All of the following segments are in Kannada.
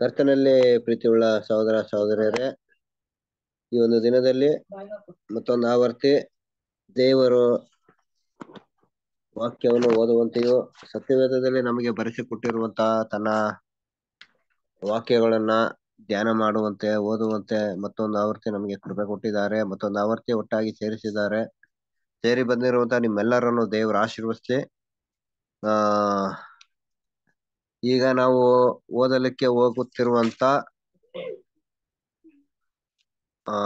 ಕರ್ತನಲ್ಲಿ ಪ್ರೀತಿಯುಳ್ಳ ಸಹೋದರ ಸಹೋದರಿಯರೇ ಈ ಒಂದು ದಿನದಲ್ಲಿ ಮತ್ತೊಂದು ಆವರ್ತಿ ದೇವರು ವಾಕ್ಯವನ್ನು ಓದುವಂತೆಯೂ ಸತ್ಯವೇದದಲ್ಲಿ ನಮಗೆ ಬರೆಸಿಕೊಟ್ಟಿರುವಂತಹ ತನ್ನ ವಾಕ್ಯಗಳನ್ನ ಧ್ಯಾನ ಮಾಡುವಂತೆ ಓದುವಂತೆ ಮತ್ತೊಂದು ಆವರ್ತಿ ನಮಗೆ ಕೃಪೆ ಕೊಟ್ಟಿದ್ದಾರೆ ಮತ್ತೊಂದು ಆವೃತ್ತಿ ಒಟ್ಟಾಗಿ ಸೇರಿಸಿದ್ದಾರೆ ಸೇರಿ ಬಂದಿರುವಂತ ನಿಮ್ಮೆಲ್ಲರನ್ನು ದೇವರ ಆಶೀರ್ವದಿಸಿ ಆ ಈಗ ನಾವು ಓದಲಿಕ್ಕೆ ಹೋಗುತ್ತಿರುವಂತ ಆ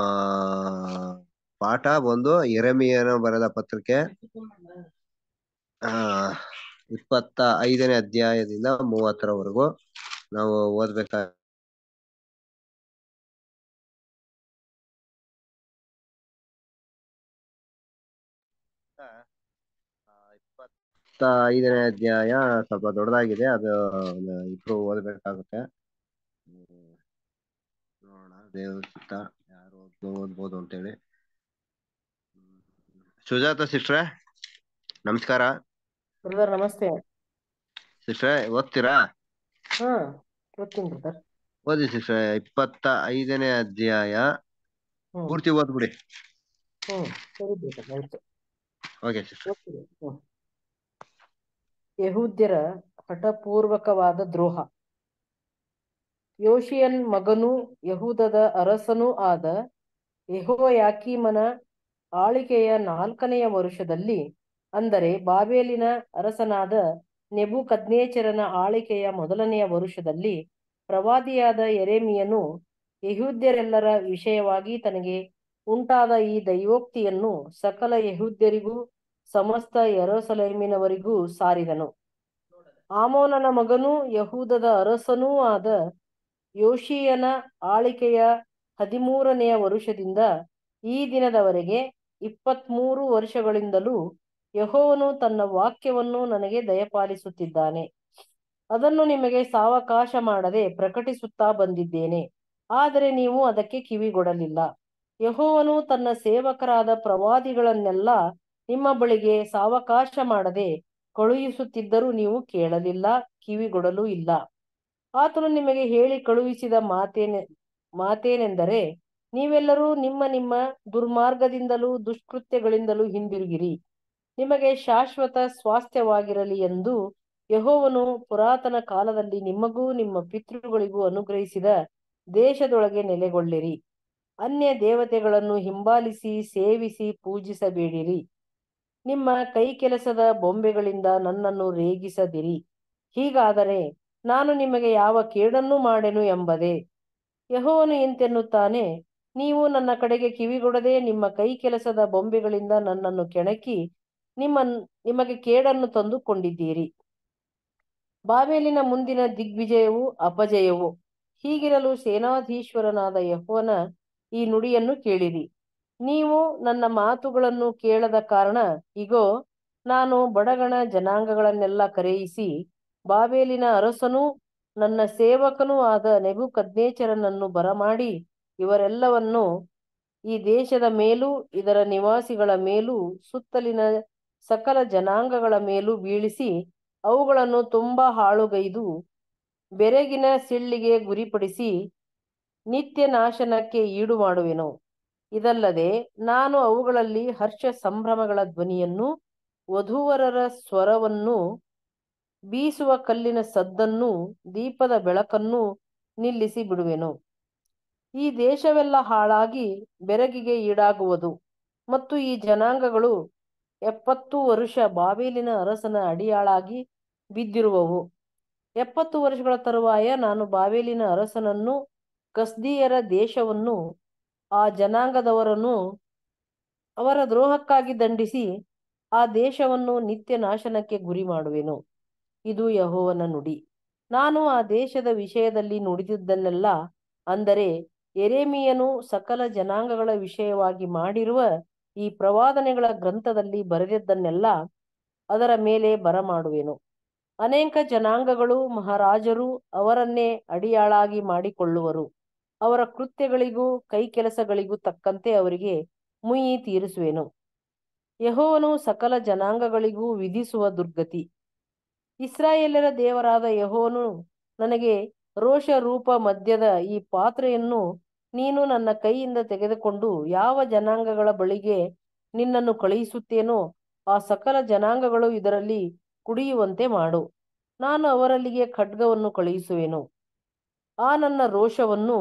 ಪಾಠ ಬಂದು ಎರಮಿಯನ್ನು ಬರೆದ ಪತ್ರಿಕೆ ಆ ಇಪ್ಪತ್ತ ಐದನೇ ಅಧ್ಯಾಯದಿಂದ ಮೂವತ್ತರವರೆಗೂ ನಾವು ಓದ್ಬೇಕಾಗ ಇಪ್ಪತ್ತ ಐದನೇ ಅಧ್ಯಾಯ ಸ್ವಲ್ಪ ದೊಡ್ಡದಾಗಿದೆ ಅದು ಇಬ್ರು ಓದಬೇಕಾಗುತ್ತೆ ನೋಡೋಣ ದೇವ್ರ ಸುತ್ತ ಯಾರು ಓದ್ಬೋದು ಅಂತ ಅಂತೇಳಿ ಸುಜಾತ ಸಿಸ್ಟ್ರೆ ನಮಸ್ಕಾರ ಬ್ರದರ್ ನಮಸ್ತೆ ಸಿಸ್ಟ್ರೆ ಓದ್ತೀರಾ ಓದಿ ಸಿಸ್ಟ್ರೆ ಇಪ್ಪತ್ತ ಐದನೇ ಅಧ್ಯಾಯ ಪೂರ್ತಿ ಓದ್ಬಿಡಿ ಹ್ಮ್ ಸರಿ ಓಕೆ ಸಿಸ್ಟರ್ ಹ್ಮ್ ಯಹೂದ್ಯರ ಹಠಪೂರ್ವಕವಾದ ದ್ರೋಹ ಯೋಶಿಯನ್ ಮಗನೂ ಯಹೂದದ ಅರಸನೂ ಆದ ಯಹೋಯಾಕೀಮನ ಆಳಿಕೆಯ ನಾಲ್ಕನೆಯ ವರುಷದಲ್ಲಿ ಅಂದರೆ ಬಾಬೇಲಿನ ಅರಸನಾದ ನೆಬು ಕದ್ನೇಚರನ ಆಳಿಕೆಯ ಮೊದಲನೆಯ ವರುಷದಲ್ಲಿ ಪ್ರವಾದಿಯಾದ ಎರೆಮಿಯನು ಯಹೂದ್ಯರೆಲ್ಲರ ವಿಷಯವಾಗಿ ತನಗೆ ಉಂಟಾದ ಈ ದೈವೋಕ್ತಿಯನ್ನು ಸಕಲ ಯಹೂದ್ಯರಿಗೂ ಸಮಸ್ತ ಯರೋಸಲೇಮಿನವರಿಗೂ ಸಾರಿದನು ಆಮೋನನ ಮಗನೂ ಯಹೂದದ ಅರಸನೂ ಆದ ಯೋಶಿಯನ ಆಳಿಕೆಯ ಹದಿಮೂರನೆಯ ವರುಷದಿಂದ ಈ ದಿನದವರೆಗೆ ಇಪ್ಪತ್ಮೂರು ವರ್ಷಗಳಿಂದಲೂ ಯಹೋವನು ತನ್ನ ವಾಕ್ಯವನ್ನು ನನಗೆ ದಯಪಾಲಿಸುತ್ತಿದ್ದಾನೆ ಅದನ್ನು ನಿಮಗೆ ಸಾವಕಾಶ ಮಾಡದೆ ಪ್ರಕಟಿಸುತ್ತಾ ಬಂದಿದ್ದೇನೆ ಆದರೆ ನೀವು ಅದಕ್ಕೆ ಕಿವಿಗೊಡಲಿಲ್ಲ ಯಹೋವನು ತನ್ನ ಸೇವಕರಾದ ಪ್ರವಾದಿಗಳನ್ನೆಲ್ಲ ನಿಮ್ಮ ಬಳಿಗೆ ಸಾವಕಾಶ ಮಾಡದೆ ಕಳುಹಿಸುತ್ತಿದ್ದರೂ ನೀವು ಕೇಳಲಿಲ್ಲ ಕಿವಿಗೊಡಲು ಇಲ್ಲ ಆತನು ನಿಮಗೆ ಹೇಳಿ ಕಳುಹಿಸಿದ ಮಾತೇನೆ ಮಾತೇನೆಂದರೆ ನೀವೆಲ್ಲರೂ ನಿಮ್ಮ ನಿಮ್ಮ ದುರ್ಮಾರ್ಗದಿಂದಲೂ ದುಷ್ಕೃತ್ಯಗಳಿಂದಲೂ ಹಿಂದಿರುಗಿರಿ ನಿಮಗೆ ಶಾಶ್ವತ ಸ್ವಾಸ್ಥ್ಯವಾಗಿರಲಿ ಎಂದು ಯಹೋವನು ಪುರಾತನ ಕಾಲದಲ್ಲಿ ನಿಮಗೂ ನಿಮ್ಮ ಪಿತೃಗಳಿಗೂ ಅನುಗ್ರಹಿಸಿದ ದೇಶದೊಳಗೆ ನೆಲೆಗೊಳ್ಳಿರಿ ಅನ್ಯ ದೇವತೆಗಳನ್ನು ಹಿಂಬಾಲಿಸಿ ಸೇವಿಸಿ ಪೂಜಿಸಬೇಡಿರಿ ನಿಮ್ಮ ಕೈ ಕೆಲಸದ ಬೊಂಬೆಗಳಿಂದ ನನ್ನನ್ನು ರೇಗಿಸದಿರಿ ಹೀಗಾದರೆ ನಾನು ನಿಮಗೆ ಯಾವ ಕೇಡನ್ನು ಮಾಡೆನು ಎಂಬುದೇ ಯಹೋವನು ಎಂತೆನ್ನುತ್ತಾನೆ ನೀವು ನನ್ನ ಕಡೆಗೆ ಕಿವಿಗೊಡದೆ ನಿಮ್ಮ ಕೈ ಕೆಲಸದ ಬೊಂಬೆಗಳಿಂದ ನನ್ನನ್ನು ಕೆಣಕಿ ನಿಮ್ಮ ನಿಮಗೆ ಕೇಡನ್ನು ತಂದುಕೊಂಡಿದ್ದೀರಿ ಬಾಬೇಲಿನ ಮುಂದಿನ ದಿಗ್ವಿಜಯವು ಅಪಜಯವು ಹೀಗಿರಲು ಸೇನಾಧೀಶ್ವರನಾದ ಯಹೋವನ ಈ ನುಡಿಯನ್ನು ಕೇಳಿರಿ ನೀವು ನನ್ನ ಮಾತುಗಳನ್ನು ಕೇಳದ ಕಾರಣ ಇಗೋ ನಾನು ಬಡಗಣ ಜನಾಂಗಗಳನ್ನೆಲ್ಲ ಕರೆಯಿಸಿ ಬಾಬೇಲಿನ ಅರಸನೂ ನನ್ನ ಸೇವಕನೂ ಆದ ನೆಗು ಕದ್ನೇಚರನನ್ನು ಬರಮಾಡಿ ಇವರೆಲ್ಲವನ್ನು ಈ ದೇಶದ ಮೇಲೂ ಇದರ ನಿವಾಸಿಗಳ ಮೇಲೂ ಸುತ್ತಲಿನ ಸಕಲ ಜನಾಂಗಗಳ ಮೇಲೂ ಬೀಳಿಸಿ ಅವುಗಳನ್ನು ತುಂಬಾ ಹಾಳುಗೈದು ಬೆರಗಿನ ಸಿಳ್ಳಿಗೆ ಗುರಿಪಡಿಸಿ ನಿತ್ಯ ನಾಶನಕ್ಕೆ ಈಡು ಮಾಡುವೆನು ಇದಲ್ಲದೆ ನಾನು ಅವುಗಳಲ್ಲಿ ಹರ್ಷ ಸಂಭ್ರಮಗಳ ಧ್ವನಿಯನ್ನು ವಧುವರರ ಸ್ವರವನ್ನು ಬೀಸುವ ಕಲ್ಲಿನ ಸದ್ದನ್ನು ದೀಪದ ಬೆಳಕನ್ನು ನಿಲ್ಲಿಸಿ ಬಿಡುವೆನು ಈ ದೇಶವೆಲ್ಲ ಹಾಳಾಗಿ ಬೆರಗಿಗೆ ಈಡಾಗುವುದು ಮತ್ತು ಈ ಜನಾಂಗಗಳು ಎಪ್ಪತ್ತು ವರುಷ ಬಾವೇಲಿನ ಅರಸನ ಅಡಿಯಾಳಾಗಿ ಬಿದ್ದಿರುವವು ಎಪ್ಪತ್ತು ವರ್ಷಗಳ ತರುವಾಯ ನಾನು ಬಾವೇಲಿನ ಅರಸನನ್ನು ಕಸ್ದಿಯರ ದೇಶವನ್ನು ಆ ಜನಾಂಗದವರನ್ನು ಅವರ ದ್ರೋಹಕ್ಕಾಗಿ ದಂಡಿಸಿ ಆ ದೇಶವನ್ನು ನಿತ್ಯ ನಾಶನಕ್ಕೆ ಗುರಿ ಮಾಡುವೆನು ಇದು ಯಹೋವನ ನುಡಿ ನಾನು ಆ ದೇಶದ ವಿಷಯದಲ್ಲಿ ನುಡಿದಿದ್ದನ್ನೆಲ್ಲ ಅಂದರೆ ಎರೇಮಿಯನು ಸಕಲ ಜನಾಂಗಗಳ ವಿಷಯವಾಗಿ ಮಾಡಿರುವ ಈ ಪ್ರವಾದನೆಗಳ ಗ್ರಂಥದಲ್ಲಿ ಬರೆದಿದ್ದನ್ನೆಲ್ಲ ಅದರ ಮೇಲೆ ಬರಮಾಡುವೆನು ಅನೇಕ ಜನಾಂಗಗಳು ಮಹಾರಾಜರು ಅವರನ್ನೇ ಅಡಿಯಾಳಾಗಿ ಮಾಡಿಕೊಳ್ಳುವರು ಅವರ ಕೃತ್ಯಗಳಿಗೂ ಕೈ ಕೆಲಸಗಳಿಗೂ ತಕ್ಕಂತೆ ಅವರಿಗೆ ಮುಯಿ ತೀರಿಸುವೆನು ಯಹೋವನು ಸಕಲ ಜನಾಂಗಗಳಿಗೂ ವಿಧಿಸುವ ದುರ್ಗತಿ ಇಸ್ರಾಯೇಲರ ದೇವರಾದ ಯಹೋನು ನನಗೆ ರೋಷ ರೂಪ ಮದ್ಯದ ಈ ಪಾತ್ರೆಯನ್ನು ನೀನು ನನ್ನ ಕೈಯಿಂದ ತೆಗೆದುಕೊಂಡು ಯಾವ ಜನಾಂಗಗಳ ಬಳಿಗೆ ನಿನ್ನನ್ನು ಕಳುಹಿಸುತ್ತೇನೋ ಆ ಸಕಲ ಜನಾಂಗಗಳು ಇದರಲ್ಲಿ ಕುಡಿಯುವಂತೆ ಮಾಡು ನಾನು ಅವರಲ್ಲಿಗೆ ಖಡ್ಗವನ್ನು ಕಳುಹಿಸುವೆನು ಆ ನನ್ನ ರೋಷವನ್ನು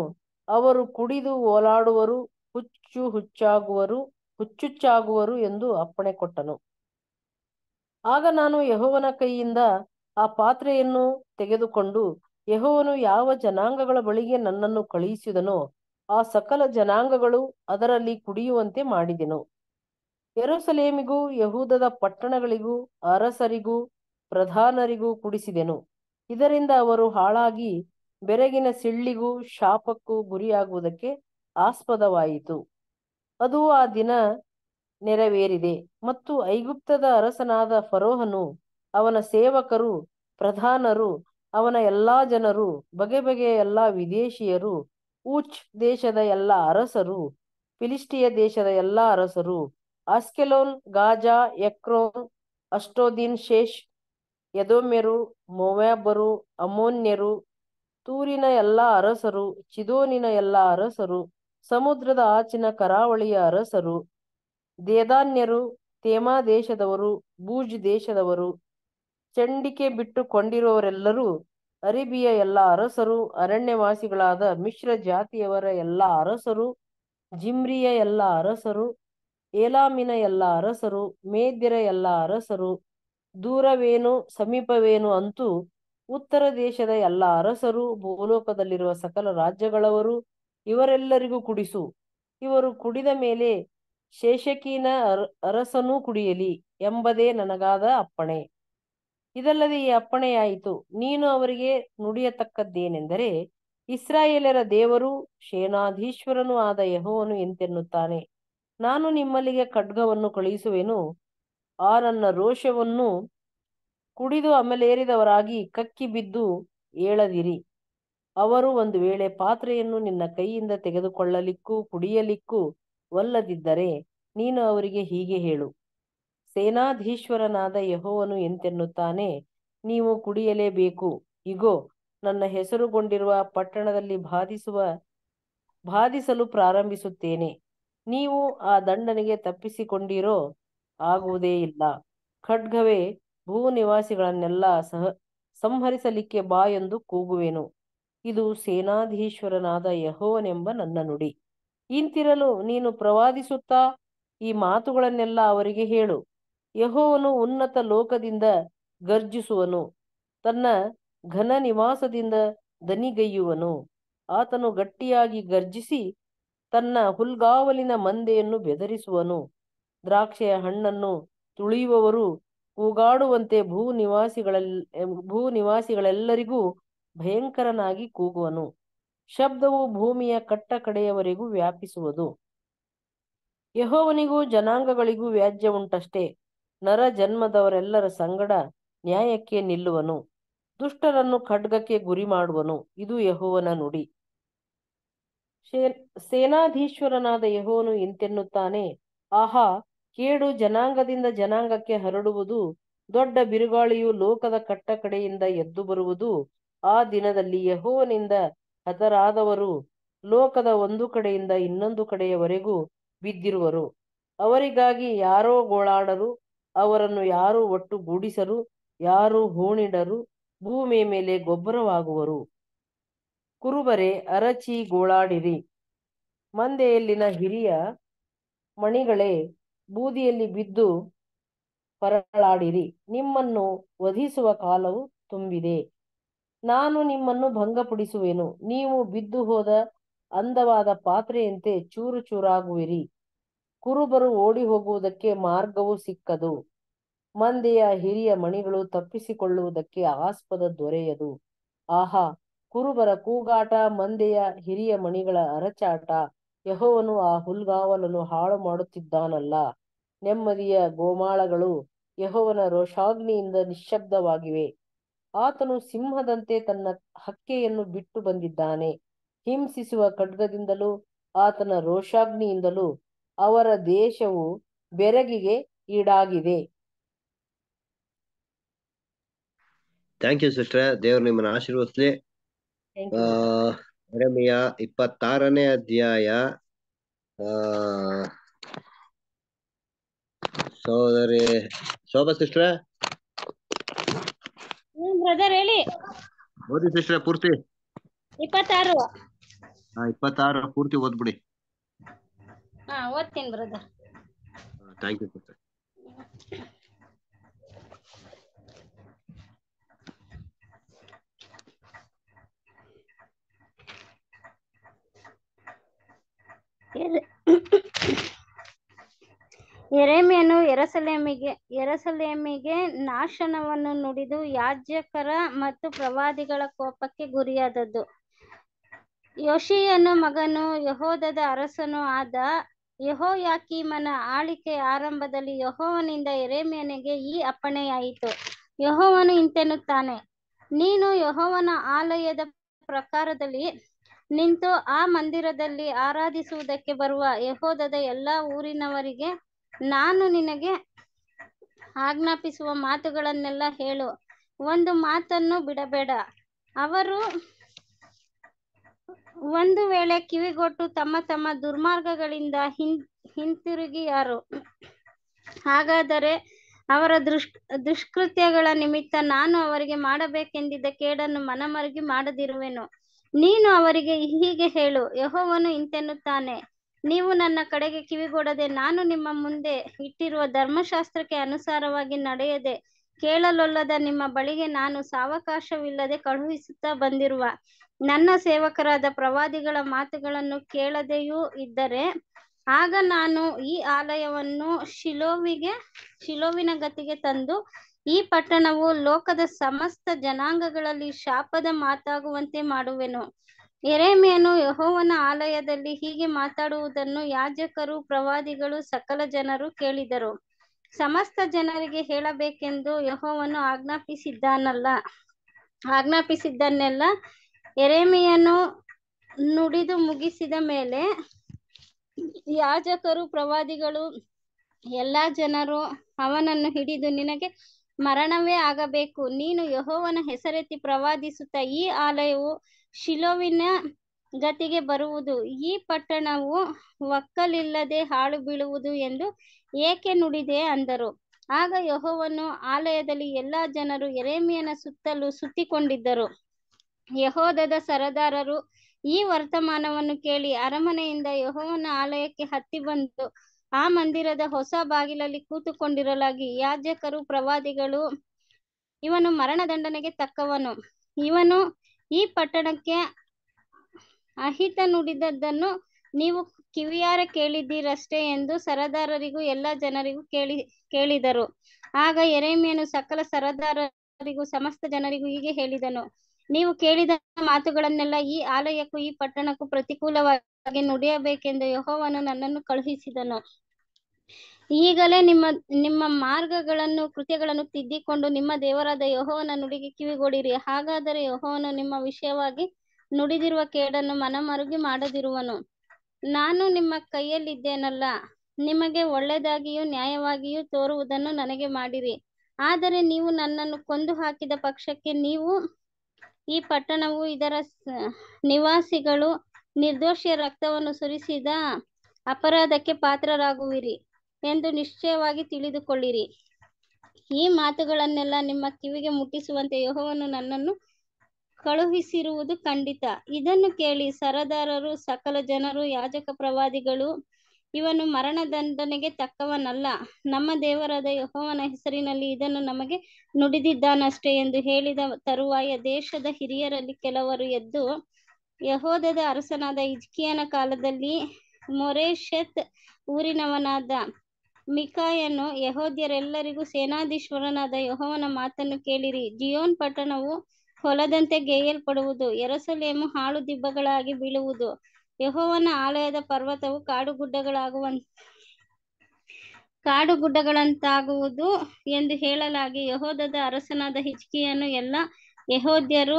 ಅವರು ಕುಡಿದು ಓಲಾಡುವರು ಹುಚ್ಚು ಹುಚ್ಚಾಗುವರು ಹುಚ್ಚುಚ್ಚಾಗುವರು ಎಂದು ಅಪ್ಪಣೆ ಕೊಟ್ಟನು ಆಗ ನಾನು ಯಹೋವನ ಕೈಯಿಂದ ಆ ಪಾತ್ರೆಯನ್ನು ತೆಗೆದುಕೊಂಡು ಯಹೋವನು ಯಾವ ಜನಾಂಗಗಳ ಬಳಿಗೆ ನನ್ನನ್ನು ಕಳುಹಿಸಿದನೋ ಆ ಸಕಲ ಜನಾಂಗಗಳು ಅದರಲ್ಲಿ ಕುಡಿಯುವಂತೆ ಮಾಡಿದೆನು ಯರುಸಲೇಮಿಗೂ ಯಹೂದದ ಪಟ್ಟಣಗಳಿಗೂ ಅರಸರಿಗೂ ಪ್ರಧಾನರಿಗೂ ಕುಡಿಸಿದೆನು ಇದರಿಂದ ಅವರು ಹಾಳಾಗಿ ಬೆರಗಿನ ಸಿಳ್ಳಿಗೂ ಶಾಪಕ್ಕೂ ಗುರಿಯಾಗುವುದಕ್ಕೆ ಆಸ್ಪದವಾಯಿತು ಅದು ಆ ದಿನ ನೆರವೇರಿದೆ ಮತ್ತು ಐಗುಪ್ತದ ಅರಸನಾದ ಫರೋಹನು ಅವನ ಸೇವಕರು ಪ್ರಧಾನರು ಅವನ ಎಲ್ಲಾ ಜನರು ಬಗೆ ಬಗೆಯ ಎಲ್ಲಾ ವಿದೇಶಿಯರು ಊಚ್ ದೇಶದ ಎಲ್ಲ ಅರಸರು ಫಿಲಿಸ್ಟಿಯ ದೇಶದ ಎಲ್ಲ ಅರಸರು ಆಸ್ಕೆಲೋನ್ ಗಾಜಾ ಎಕ್ರೋನ್ ಅಷ್ಟೋದಿನ್ ಶೇಷ್ ಯದೋಮ್ಯರು ಮೊವ್ಯಾಬರು ಅಮೋನ್ಯರು ತೂರಿನ ಎಲ್ಲ ಅರಸರು ಚಿದೋನಿನ ಎಲ್ಲ ಅರಸರು ಸಮುದ್ರದ ಆಚಿನ ಕರಾವಳಿಯ ಅರಸರು ದೇದಾನ್ಯರು ತೇಮಾ ದೇಶದವರು ಬೂಜ್ ದೇಶದವರು ಚಂಡಿಕೆ ಬಿಟ್ಟು ಕೊಂಡಿರುವವರೆಲ್ಲರೂ ಅರಿಬಿಯ ಎಲ್ಲ ಅರಸರು ಅರಣ್ಯವಾಸಿಗಳಾದ ಮಿಶ್ರ ಜಾತಿಯವರ ಎಲ್ಲ ಅರಸರು ಜಿಮ್ರಿಯ ಎಲ್ಲ ಅರಸರು ಏಲಾಮಿನ ಎಲ್ಲ ಅರಸರು ಮೇದ್ಯರ ಎಲ್ಲ ಅರಸರು ದೂರವೇನು ಸಮೀಪವೇನು ಅಂತೂ ಉತ್ತರ ದೇಶದ ಎಲ್ಲ ಅರಸರು ಭೂಲೋಕದಲ್ಲಿರುವ ಸಕಲ ರಾಜ್ಯಗಳವರು ಇವರೆಲ್ಲರಿಗೂ ಕುಡಿಸು ಇವರು ಕುಡಿದ ಮೇಲೆ ಶೇಷಕಿನ ಅರಸನೂ ಕುಡಿಯಲಿ ಎಂಬುದೇ ನನಗಾದ ಅಪ್ಪಣೆ ಇದಲ್ಲದೆ ಈ ಅಪ್ಪಣೆಯಾಯಿತು ನೀನು ಅವರಿಗೆ ನುಡಿಯತಕ್ಕದ್ದೇನೆಂದರೆ ಇಸ್ರಾಯೇಲರ ದೇವರು ಶೇನಾಧೀಶ್ವರನು ಆದ ಯಹೋವನು ಎಂತೆನ್ನುತ್ತಾನೆ ನಾನು ನಿಮ್ಮಲ್ಲಿಗೆ ಖಡ್ಗವನ್ನು ಕಳುಹಿಸುವೆನು ಆ ನನ್ನ ರೋಷವನ್ನು ಕುಡಿದು ಏರಿದವರಾಗಿ ಕಕ್ಕಿ ಬಿದ್ದು ಏಳದಿರಿ ಅವರು ಒಂದು ವೇಳೆ ಪಾತ್ರೆಯನ್ನು ನಿನ್ನ ಕೈಯಿಂದ ತೆಗೆದುಕೊಳ್ಳಲಿಕ್ಕೂ ಕುಡಿಯಲಿಕ್ಕೂ ಒಲ್ಲದಿದ್ದರೆ ನೀನು ಅವರಿಗೆ ಹೀಗೆ ಹೇಳು ಸೇನಾಧೀಶ್ವರನಾದ ಯಹೋವನು ಎಂತೆನ್ನುತ್ತಾನೆ ನೀವು ಕುಡಿಯಲೇಬೇಕು ಇಗೋ ನನ್ನ ಹೆಸರುಗೊಂಡಿರುವ ಪಟ್ಟಣದಲ್ಲಿ ಬಾಧಿಸುವ ಬಾಧಿಸಲು ಪ್ರಾರಂಭಿಸುತ್ತೇನೆ ನೀವು ಆ ದಂಡನೆಗೆ ತಪ್ಪಿಸಿಕೊಂಡಿರೋ ಆಗುವುದೇ ಇಲ್ಲ ಖಡ್ಗವೇ ಭೂ ನಿವಾಸಿಗಳನ್ನೆಲ್ಲ ಸಹ ಸಂಹರಿಸಲಿಕ್ಕೆ ಬಾ ಎಂದು ಕೂಗುವೆನು ಇದು ಸೇನಾಧೀಶ್ವರನಾದ ಯಹೋವನೆಂಬ ನನ್ನ ನುಡಿ ಇಂತಿರಲು ನೀನು ಪ್ರವಾದಿಸುತ್ತಾ ಈ ಮಾತುಗಳನ್ನೆಲ್ಲ ಅವರಿಗೆ ಹೇಳು ಯಹೋವನು ಉನ್ನತ ಲೋಕದಿಂದ ಗರ್ಜಿಸುವನು ತನ್ನ ಘನ ನಿವಾಸದಿಂದ ದನಿಗೈಯುವನು ಆತನು ಗಟ್ಟಿಯಾಗಿ ಗರ್ಜಿಸಿ ತನ್ನ ಹುಲ್ಗಾವಲಿನ ಮಂದೆಯನ್ನು ಬೆದರಿಸುವನು ದ್ರಾಕ್ಷೆಯ ಹಣ್ಣನ್ನು ತುಳಿಯುವವರು ಕೂಗಾಡುವಂತೆ ಭೂ ನಿವಾಸಿಗಳಲ್ಲಿ ಭೂ ನಿವಾಸಿಗಳೆಲ್ಲರಿಗೂ ಭಯಂಕರನಾಗಿ ಕೂಗುವನು ಶಬ್ದವು ಭೂಮಿಯ ಕಟ್ಟ ಕಡೆಯವರೆಗೂ ವ್ಯಾಪಿಸುವುದು ಯಹೋವನಿಗೂ ಜನಾಂಗಗಳಿಗೂ ವ್ಯಾಜ್ಯ ಉಂಟಷ್ಟೇ ನರ ಜನ್ಮದವರೆಲ್ಲರ ಸಂಗಡ ನ್ಯಾಯಕ್ಕೆ ನಿಲ್ಲುವನು ದುಷ್ಟರನ್ನು ಖಡ್ಗಕ್ಕೆ ಗುರಿ ಮಾಡುವನು ಇದು ಯಹೋವನ ನುಡಿ ಸೇ ಸೇನಾಧೀಶ್ವರನಾದ ಯಹೋವನು ಇಂತೆನ್ನುತ್ತಾನೆ ಆಹಾ ಕೇಡು ಜನಾಂಗದಿಂದ ಜನಾಂಗಕ್ಕೆ ಹರಡುವುದು ದೊಡ್ಡ ಬಿರುಗಾಳಿಯು ಲೋಕದ ಕಟ್ಟ ಕಡೆಯಿಂದ ಎದ್ದು ಬರುವುದು ಆ ದಿನದಲ್ಲಿ ಯಹೋವನಿಂದ ಹತರಾದವರು ಲೋಕದ ಒಂದು ಕಡೆಯಿಂದ ಇನ್ನೊಂದು ಕಡೆಯವರೆಗೂ ಬಿದ್ದಿರುವರು ಅವರಿಗಾಗಿ ಯಾರೋ ಗೋಳಾಡರು ಅವರನ್ನು ಯಾರೂ ಒಟ್ಟುಗೂಡಿಸರು ಯಾರು ಹೂಣಿಡರು ಭೂಮಿಯ ಮೇಲೆ ಗೊಬ್ಬರವಾಗುವರು ಕುರುಬರೆ ಅರಚಿ ಗೋಳಾಡಿರಿ ಮಂದೆಯಲ್ಲಿನ ಹಿರಿಯ ಮಣಿಗಳೇ ಬೂದಿಯಲ್ಲಿ ಬಿದ್ದು ಪರಳಾಡಿರಿ ನಿಮ್ಮನ್ನು ವಧಿಸುವ ಕಾಲವು ತುಂಬಿದೆ ನಾನು ನಿಮ್ಮನ್ನು ಭಂಗಪಡಿಸುವೆನು ನೀವು ಬಿದ್ದು ಹೋದ ಅಂದವಾದ ಪಾತ್ರೆಯಂತೆ ಚೂರು ಚೂರಾಗುವಿರಿ ಕುರುಬರು ಓಡಿ ಹೋಗುವುದಕ್ಕೆ ಮಾರ್ಗವು ಸಿಕ್ಕದು ಮಂದೆಯ ಹಿರಿಯ ಮಣಿಗಳು ತಪ್ಪಿಸಿಕೊಳ್ಳುವುದಕ್ಕೆ ಆಸ್ಪದ ದೊರೆಯದು ಆಹಾ ಕುರುಬರ ಕೂಗಾಟ ಮಂದೆಯ ಹಿರಿಯ ಮಣಿಗಳ ಅರಚಾಟ ಯಹೋವನು ಆ ಹುಲ್ಗಾವಲನ್ನು ಹಾಳು ಮಾಡುತ್ತಿದ್ದಾನಲ್ಲ ನೆಮ್ಮದಿಯ ಗೋಮಾಳಗಳು ಯಹೋವನ ರೋಷಾಗ್ನಿಯಿಂದ ನಿಶ್ಶಬ್ದವಾಗಿವೆ ಆತನು ಸಿಂಹದಂತೆ ತನ್ನ ಹಕ್ಕೆಯನ್ನು ಬಿಟ್ಟು ಬಂದಿದ್ದಾನೆ ಹಿಂಸಿಸುವ ಖಡ್ಗದಿಂದಲೂ ಆತನ ರೋಷಾಗ್ನಿಯಿಂದಲೂ ಅವರ ದೇಶವು ಬೆರಗಿಗೆ ಈಡಾಗಿದೆ ಥ್ಯಾಂಕ್ ಯು ಸಿಸ್ಟರ್ ದೇವರು ನಿಮ್ಮನ್ನು ಆಶೀರ್ವದಿಸಲಿ ಆ ಇಪ್ಪತ್ತಾರನೇ ಅಧ್ಯಾಯ ಆ ಸೋದರಿ ಶೋಭಾ ಸಿಸ್ಟರ್ ಬ್ರದರ್ ಹೇಳಿ ಓದಿ ಸಿಸ್ಟರ್ ಪೂರ್ತಿ ಇಪ್ಪತ್ತಾರು ಆ ಇಪ್ಪತ್ತಾರು ಪೂರ್ತಿ ಓದ್ಬಿಡಿ ಹಾ ಓದ್ತೀನಿ brother thank you sister Good. ಯೆರೆಮೀಯನು ಯೆರೂಸಲೇಮಿಗೆ ಯೆರೂಸಲೇಮಿಗೆ ನಾಶನವನ್ನು ನುಡಿದು ಯಾಜಕರ ಮತ್ತು ಪ್ರವಾದಿಗಳ ಕೋಪಕ್ಕೆ ಗುರಿಯಾದದ್ದು ಯೋಶಿಯನು ಮಗನು ಯಹೋದದ ಅರಸನು ಆದ ಯಹೋಯಾಕೀಮನ ಆಳಿಕೆ ಆರಂಭದಲ್ಲಿ ಯಹೋವನಿಂದ ಎರೆಮೆಯನಿಗೆ ಈ ಅಪ್ಪಣೆಯಾಯಿತು ಯಹೋವನು ಇಂತೆನ್ನುತ್ತಾನೆ ನೀನು ಯಹೋವನ ಆಲಯದ ಪ್ರಕಾರದಲ್ಲಿ ನಿಂತು ಆ ಮಂದಿರದಲ್ಲಿ ಆರಾಧಿಸುವುದಕ್ಕೆ ಬರುವ ಯಹೋದದ ಎಲ್ಲಾ ಊರಿನವರಿಗೆ ನಾನು ನಿನಗೆ ಆಜ್ಞಾಪಿಸುವ ಮಾತುಗಳನ್ನೆಲ್ಲ ಹೇಳು ಒಂದು ಮಾತನ್ನು ಬಿಡಬೇಡ ಅವರು ಒಂದು ವೇಳೆ ಕಿವಿಗೊಟ್ಟು ತಮ್ಮ ತಮ್ಮ ದುರ್ಮಾರ್ಗಗಳಿಂದ ಹಿಂ ಯಾರು ಹಾಗಾದರೆ ಅವರ ದುಷ್ ದುಷ್ಕೃತ್ಯಗಳ ನಿಮಿತ್ತ ನಾನು ಅವರಿಗೆ ಮಾಡಬೇಕೆಂದಿದ್ದ ಕೇಡನ್ನು ಮನಮರುಗಿ ಮಾಡದಿರುವೆನು ನೀನು ಅವರಿಗೆ ಹೀಗೆ ಹೇಳು ಯಹೋವನು ಇಂತೆನ್ನುತ್ತಾನೆ ನೀವು ನನ್ನ ಕಡೆಗೆ ಕಿವಿಗೊಡದೆ ನಾನು ನಿಮ್ಮ ಮುಂದೆ ಇಟ್ಟಿರುವ ಧರ್ಮಶಾಸ್ತ್ರಕ್ಕೆ ಅನುಸಾರವಾಗಿ ನಡೆಯದೆ ಕೇಳಲೊಲ್ಲದ ನಿಮ್ಮ ಬಳಿಗೆ ನಾನು ಸಾವಕಾಶವಿಲ್ಲದೆ ಕಳುಹಿಸುತ್ತಾ ಬಂದಿರುವ ನನ್ನ ಸೇವಕರಾದ ಪ್ರವಾದಿಗಳ ಮಾತುಗಳನ್ನು ಕೇಳದೆಯೂ ಇದ್ದರೆ ಆಗ ನಾನು ಈ ಆಲಯವನ್ನು ಶಿಲೋವಿಗೆ ಶಿಲೋವಿನ ಗತಿಗೆ ತಂದು ಈ ಪಟ್ಟಣವು ಲೋಕದ ಸಮಸ್ತ ಜನಾಂಗಗಳಲ್ಲಿ ಶಾಪದ ಮಾತಾಗುವಂತೆ ಮಾಡುವೆನು ಎರೆಮೆಯನ್ನು ಯೆಹೋವನ ಆಲಯದಲ್ಲಿ ಹೀಗೆ ಮಾತಾಡುವುದನ್ನು ಯಾಜಕರು ಪ್ರವಾದಿಗಳು ಸಕಲ ಜನರು ಕೇಳಿದರು ಸಮಸ್ತ ಜನರಿಗೆ ಹೇಳಬೇಕೆಂದು ಯೆಹೋವನು ಆಜ್ಞಾಪಿಸಿದ್ದಾನಲ್ಲ ಆಜ್ಞಾಪಿಸಿದ್ದನ್ನೆಲ್ಲ ಎರೆಮೆಯನ್ನು ನುಡಿದು ಮುಗಿಸಿದ ಮೇಲೆ ಯಾಜಕರು ಪ್ರವಾದಿಗಳು ಎಲ್ಲಾ ಜನರು ಅವನನ್ನು ಹಿಡಿದು ನಿನಗೆ ಮರಣವೇ ಆಗಬೇಕು ನೀನು ಯಹೋವನ ಹೆಸರೆತ್ತಿ ಪ್ರವಾದಿಸುತ್ತಾ ಈ ಆಲಯವು ಶಿಲೋವಿನ ಗತಿಗೆ ಬರುವುದು ಈ ಪಟ್ಟಣವು ಒಕ್ಕಲಿಲ್ಲದೆ ಹಾಳು ಬೀಳುವುದು ಎಂದು ಏಕೆ ನುಡಿದೆ ಅಂದರು ಆಗ ಯಹೋವನ್ನು ಆಲಯದಲ್ಲಿ ಎಲ್ಲಾ ಜನರು ಎರೇಮಿಯನ ಸುತ್ತಲೂ ಸುತ್ತಿಕೊಂಡಿದ್ದರು ಯಹೋದದ ಸರದಾರರು ಈ ವರ್ತಮಾನವನ್ನು ಕೇಳಿ ಅರಮನೆಯಿಂದ ಯಹೋವನ ಆಲಯಕ್ಕೆ ಹತ್ತಿ ಬಂದು ಆ ಮಂದಿರದ ಹೊಸ ಬಾಗಿಲಲ್ಲಿ ಕೂತುಕೊಂಡಿರಲಾಗಿ ಯಾಜಕರು ಪ್ರವಾದಿಗಳು ಇವನು ಮರಣದಂಡನೆಗೆ ತಕ್ಕವನು ಇವನು ಈ ಪಟ್ಟಣಕ್ಕೆ ಅಹಿತ ನುಡಿದದ್ದನ್ನು ನೀವು ಕಿವಿಯಾರ ಕೇಳಿದ್ದೀರಷ್ಟೇ ಎಂದು ಸರದಾರರಿಗೂ ಎಲ್ಲ ಜನರಿಗೂ ಕೇಳಿ ಕೇಳಿದರು ಆಗ ಎರೆಮೆಯನ್ನು ಸಕಲ ಸರದಾರರಿಗೂ ಸಮಸ್ತ ಜನರಿಗೂ ಹೀಗೆ ಹೇಳಿದನು ನೀವು ಕೇಳಿದ ಮಾತುಗಳನ್ನೆಲ್ಲ ಈ ಆಲಯಕ್ಕೂ ಈ ಪಟ್ಟಣಕ್ಕೂ ಪ್ರತಿಕೂಲವಾಗಿ ನುಡಿಯಬೇಕೆಂದು ಯಹೋವನು ನನ್ನನ್ನು ಕಳುಹಿಸಿದನು ಈಗಲೇ ನಿಮ್ಮ ನಿಮ್ಮ ಮಾರ್ಗಗಳನ್ನು ಕೃತ್ಯಗಳನ್ನು ತಿದ್ದಿಕೊಂಡು ನಿಮ್ಮ ದೇವರಾದ ಯಹೋವನ ನುಡಿಗೆ ಕಿವಿಗೊಡಿರಿ ಹಾಗಾದರೆ ಯಹೋವನು ನಿಮ್ಮ ವಿಷಯವಾಗಿ ನುಡಿದಿರುವ ಕೇಡನ್ನು ಮನಮರುಗಿ ಮಾಡದಿರುವನು ನಾನು ನಿಮ್ಮ ಕೈಯಲ್ಲಿದ್ದೇನಲ್ಲ ನಿಮಗೆ ಒಳ್ಳೆಯದಾಗಿಯೂ ನ್ಯಾಯವಾಗಿಯೂ ತೋರುವುದನ್ನು ನನಗೆ ಮಾಡಿರಿ ಆದರೆ ನೀವು ನನ್ನನ್ನು ಕೊಂದು ಹಾಕಿದ ಪಕ್ಷಕ್ಕೆ ನೀವು ಈ ಪಟ್ಟಣವು ಇದರ ನಿವಾಸಿಗಳು ನಿರ್ದೋಷಿಯ ರಕ್ತವನ್ನು ಸುರಿಸಿದ ಅಪರಾಧಕ್ಕೆ ಪಾತ್ರರಾಗುವಿರಿ ಎಂದು ನಿಶ್ಚಯವಾಗಿ ತಿಳಿದುಕೊಳ್ಳಿರಿ ಈ ಮಾತುಗಳನ್ನೆಲ್ಲ ನಿಮ್ಮ ಕಿವಿಗೆ ಮುಟ್ಟಿಸುವಂತೆ ಯೋಹವನ್ನು ನನ್ನನ್ನು ಕಳುಹಿಸಿರುವುದು ಖಂಡಿತ ಇದನ್ನು ಕೇಳಿ ಸರದಾರರು ಸಕಲ ಜನರು ಯಾಜಕ ಪ್ರವಾದಿಗಳು ಇವನು ಮರಣ ದಂಡನೆಗೆ ತಕ್ಕವನಲ್ಲ ನಮ್ಮ ದೇವರಾದ ಯಹೋವನ ಹೆಸರಿನಲ್ಲಿ ಇದನ್ನು ನಮಗೆ ನುಡಿದಿದ್ದಾನಷ್ಟೇ ಎಂದು ಹೇಳಿದ ತರುವಾಯ ದೇಶದ ಹಿರಿಯರಲ್ಲಿ ಕೆಲವರು ಎದ್ದು ಯಹೋದದ ಅರಸನಾದ ಇಜ್ಕಿಯನ ಕಾಲದಲ್ಲಿ ಮೊರೇಷತ್ ಊರಿನವನಾದ ಮಿಕಾಯನು ಯಹೋದ್ಯರೆಲ್ಲರಿಗೂ ಸೇನಾಧೀಶ್ವರನಾದ ಯಹೋವನ ಮಾತನ್ನು ಕೇಳಿರಿ ಜಿಯೋನ್ ಪಟ್ಟಣವು ಹೊಲದಂತೆ ಗೇಯಲ್ಪಡುವುದು ಎರಸಲೇಮು ಹಾಳು ದಿಬ್ಬಗಳಾಗಿ ಬೀಳುವುದು ಯಹೋವನ ಆಲಯದ ಪರ್ವತವು ಕಾಡುಗುಡ್ಡಗಳಾಗುವ ಕಾಡುಗುಡ್ಡಗಳಂತಾಗುವುದು ಎಂದು ಹೇಳಲಾಗಿ ಯಹೋದದ ಅರಸನಾದ ಹಿಚ್ಕಿಯನ್ನು ಎಲ್ಲ ಯಹೋದ್ಯರು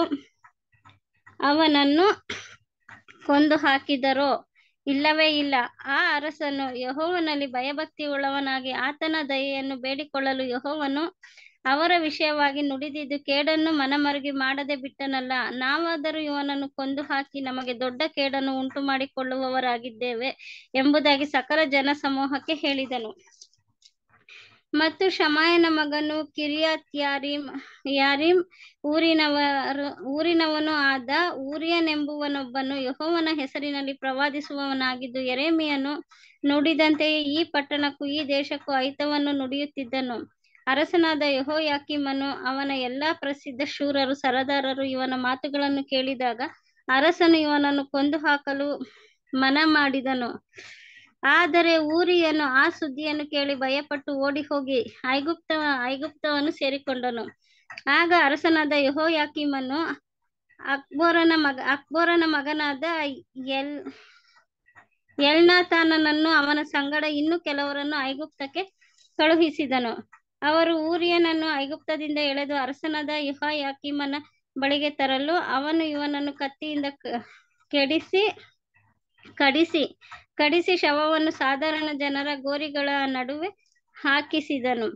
ಅವನನ್ನು ಕೊಂದು ಹಾಕಿದರು ಇಲ್ಲವೇ ಇಲ್ಲ ಆ ಅರಸನು ಯಹೋವನಲ್ಲಿ ಭಯಭಕ್ತಿ ಉಳ್ಳವನಾಗಿ ಆತನ ದಯೆಯನ್ನು ಬೇಡಿಕೊಳ್ಳಲು ಯಹೋವನು ಅವರ ವಿಷಯವಾಗಿ ನುಡಿದಿದ್ದು ಕೇಡನ್ನು ಮನಮರುಗಿ ಮಾಡದೆ ಬಿಟ್ಟನಲ್ಲ ನಾವಾದರೂ ಇವನನ್ನು ಕೊಂದು ಹಾಕಿ ನಮಗೆ ದೊಡ್ಡ ಕೇಡನ್ನು ಉಂಟು ಮಾಡಿಕೊಳ್ಳುವವರಾಗಿದ್ದೇವೆ ಎಂಬುದಾಗಿ ಸಕಲ ಜನ ಸಮೂಹಕ್ಕೆ ಹೇಳಿದನು ಮತ್ತು ಶಮಾಯನ ಮಗನು ಕಿರಿಯತ್ ಯಾರಿಮ್ ಯಾರಿಮ್ ಊರಿನವರು ಊರಿನವನು ಆದ ಊರಿಯನೆಂಬುವನೊಬ್ಬನು ಯಹೋವನ ಹೆಸರಿನಲ್ಲಿ ಪ್ರವಾದಿಸುವವನಾಗಿದ್ದು ಎರೆಮಿಯನು ನುಡಿದಂತೆಯೇ ಈ ಪಟ್ಟಣಕ್ಕೂ ಈ ದೇಶಕ್ಕೂ ಐತವನ್ನು ನುಡಿಯುತ್ತಿದ್ದನು ಅರಸನಾದ ಯಹೋ ಯಾಕಿಮನು ಅವನ ಎಲ್ಲಾ ಪ್ರಸಿದ್ಧ ಶೂರರು ಸರದಾರರು ಇವನ ಮಾತುಗಳನ್ನು ಕೇಳಿದಾಗ ಅರಸನು ಇವನನ್ನು ಕೊಂದು ಹಾಕಲು ಮನ ಮಾಡಿದನು ಆದರೆ ಊರಿಯನು ಆ ಸುದ್ದಿಯನ್ನು ಕೇಳಿ ಭಯಪಟ್ಟು ಓಡಿ ಹೋಗಿ ಐಗುಪ್ತ ಐಗುಪ್ತವನ್ನು ಸೇರಿಕೊಂಡನು ಆಗ ಅರಸನಾದ ಯಹೋಯಾಕಿಮನು ಅಕ್ಬೋರನ ಮಗ ಅಕ್ಬೋರನ ಮಗನಾದ ಎಲ್ ಎಲ್ನಾಥಾನನನ್ನು ಅವನ ಸಂಗಡ ಇನ್ನು ಕೆಲವರನ್ನು ಐಗುಪ್ತಕ್ಕೆ ಕಳುಹಿಸಿದನು ಅವರು ಊರಿಯನನ್ನು ಐಗುಪ್ತದಿಂದ ಎಳೆದು ಅರಸನಾದ ಯಾಕೀಮನ ಬಳಿಗೆ ತರಲು ಅವನು ಇವನನ್ನು ಕತ್ತಿಯಿಂದ ಕೆಡಿಸಿ ಕಡಿಸಿ ಕಡಿಸಿ ಶವವನ್ನು ಸಾಧಾರಣ ಜನರ ಗೋರಿಗಳ ನಡುವೆ ಹಾಕಿಸಿದನು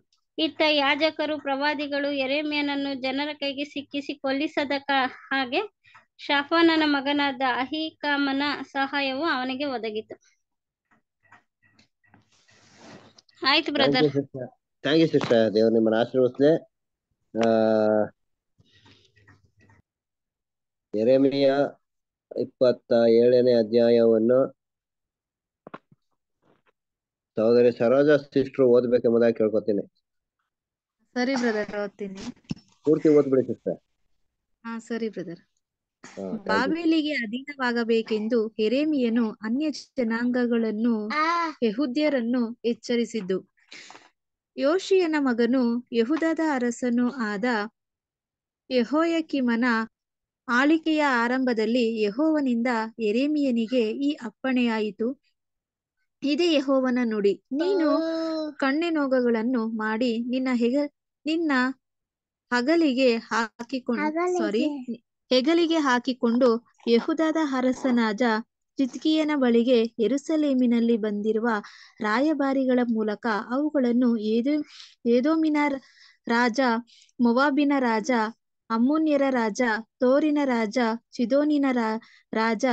ಇತ್ತ ಯಾಜಕರು ಪ್ರವಾದಿಗಳು ಎರೆಮೇನನ್ನು ಜನರ ಕೈಗೆ ಸಿಕ್ಕಿಸಿ ಕೊಲ್ಲಿಸದ ಹಾಗೆ ಶಾಫಾನನ ಮಗನಾದ ಅಹಿಕಾಮನ ಸಹಾಯವು ಅವನಿಗೆ ಒದಗಿತು ಆಯ್ತು ಬ್ರದರ್ ಥ್ಯಾಂಕ್ ಯು ಎರೆಮಿಯ ಇಪ್ಪತ್ತ ಏಳನೇ ಅಧ್ಯಾಯವನ್ನು ಸಹೋದರಿ ಸರೋಜ ಓದ್ಬೇಕು ಓದ್ಬೇಕೆಂಬುದಾಗಿ ಕೇಳ್ಕೊತೀನಿ ಸರಿ ಬ್ರದರ್ ಓದ್ತೀನಿ ಪೂರ್ತಿ ಓದ್ಬಿಡಿ ಸಿಸ್ಟರ್ ಹಾ ಸರಿ ಬ್ರದರ್ ಬಾಬೇಲಿಗೆ ಅಧೀನವಾಗಬೇಕೆಂದು ಹೆರೇಮಿಯನು ಅನ್ಯ ಜನಾಂಗಗಳನ್ನು ಯಹುದ್ಯರನ್ನು ಎಚ್ಚರಿಸಿದ್ದು ಯೋಶಿಯನ ಮಗನು ಯಹುದದ ಅರಸನು ಆದ ಯಹೋಯಕಿಮನ ಆಳಿಕೆಯ ಆರಂಭದಲ್ಲಿ ಯಹೋವನಿಂದ ಎರೇಮಿಯನಿಗೆ ಈ ಅಪ್ಪಣೆಯಾಯಿತು ಇದೇ ಯಹೋವನ ನುಡಿ ನೀನು ಕಣ್ಣಿನೋಗಗಳನ್ನು ಮಾಡಿ ನಿನ್ನ ಹೆಗ ನಿನ್ನ ಹಗಲಿಗೆ ಹಾಕಿಕೊಂಡು ಸಾರಿ ಹೆಗಲಿಗೆ ಹಾಕಿಕೊಂಡು ಯಹುದಾದ ಅರಸನಾದ ಚಿತ್ಕಿಯನ ಬಳಿಗೆ ಎರುಸಲೇಮಿನಲ್ಲಿ ಬಂದಿರುವ ರಾಯಭಾರಿಗಳ ಮೂಲಕ ಅವುಗಳನ್ನು ಏದೋ ಏದೋಮಿನ ರಾಜ ಮೊವಾಬಿನ ರಾಜ ಅಮ್ಮೋನ್ಯರ ರಾಜ ತೋರಿನ ರಾಜ ಚಿದೋನಿನ ರಾಜ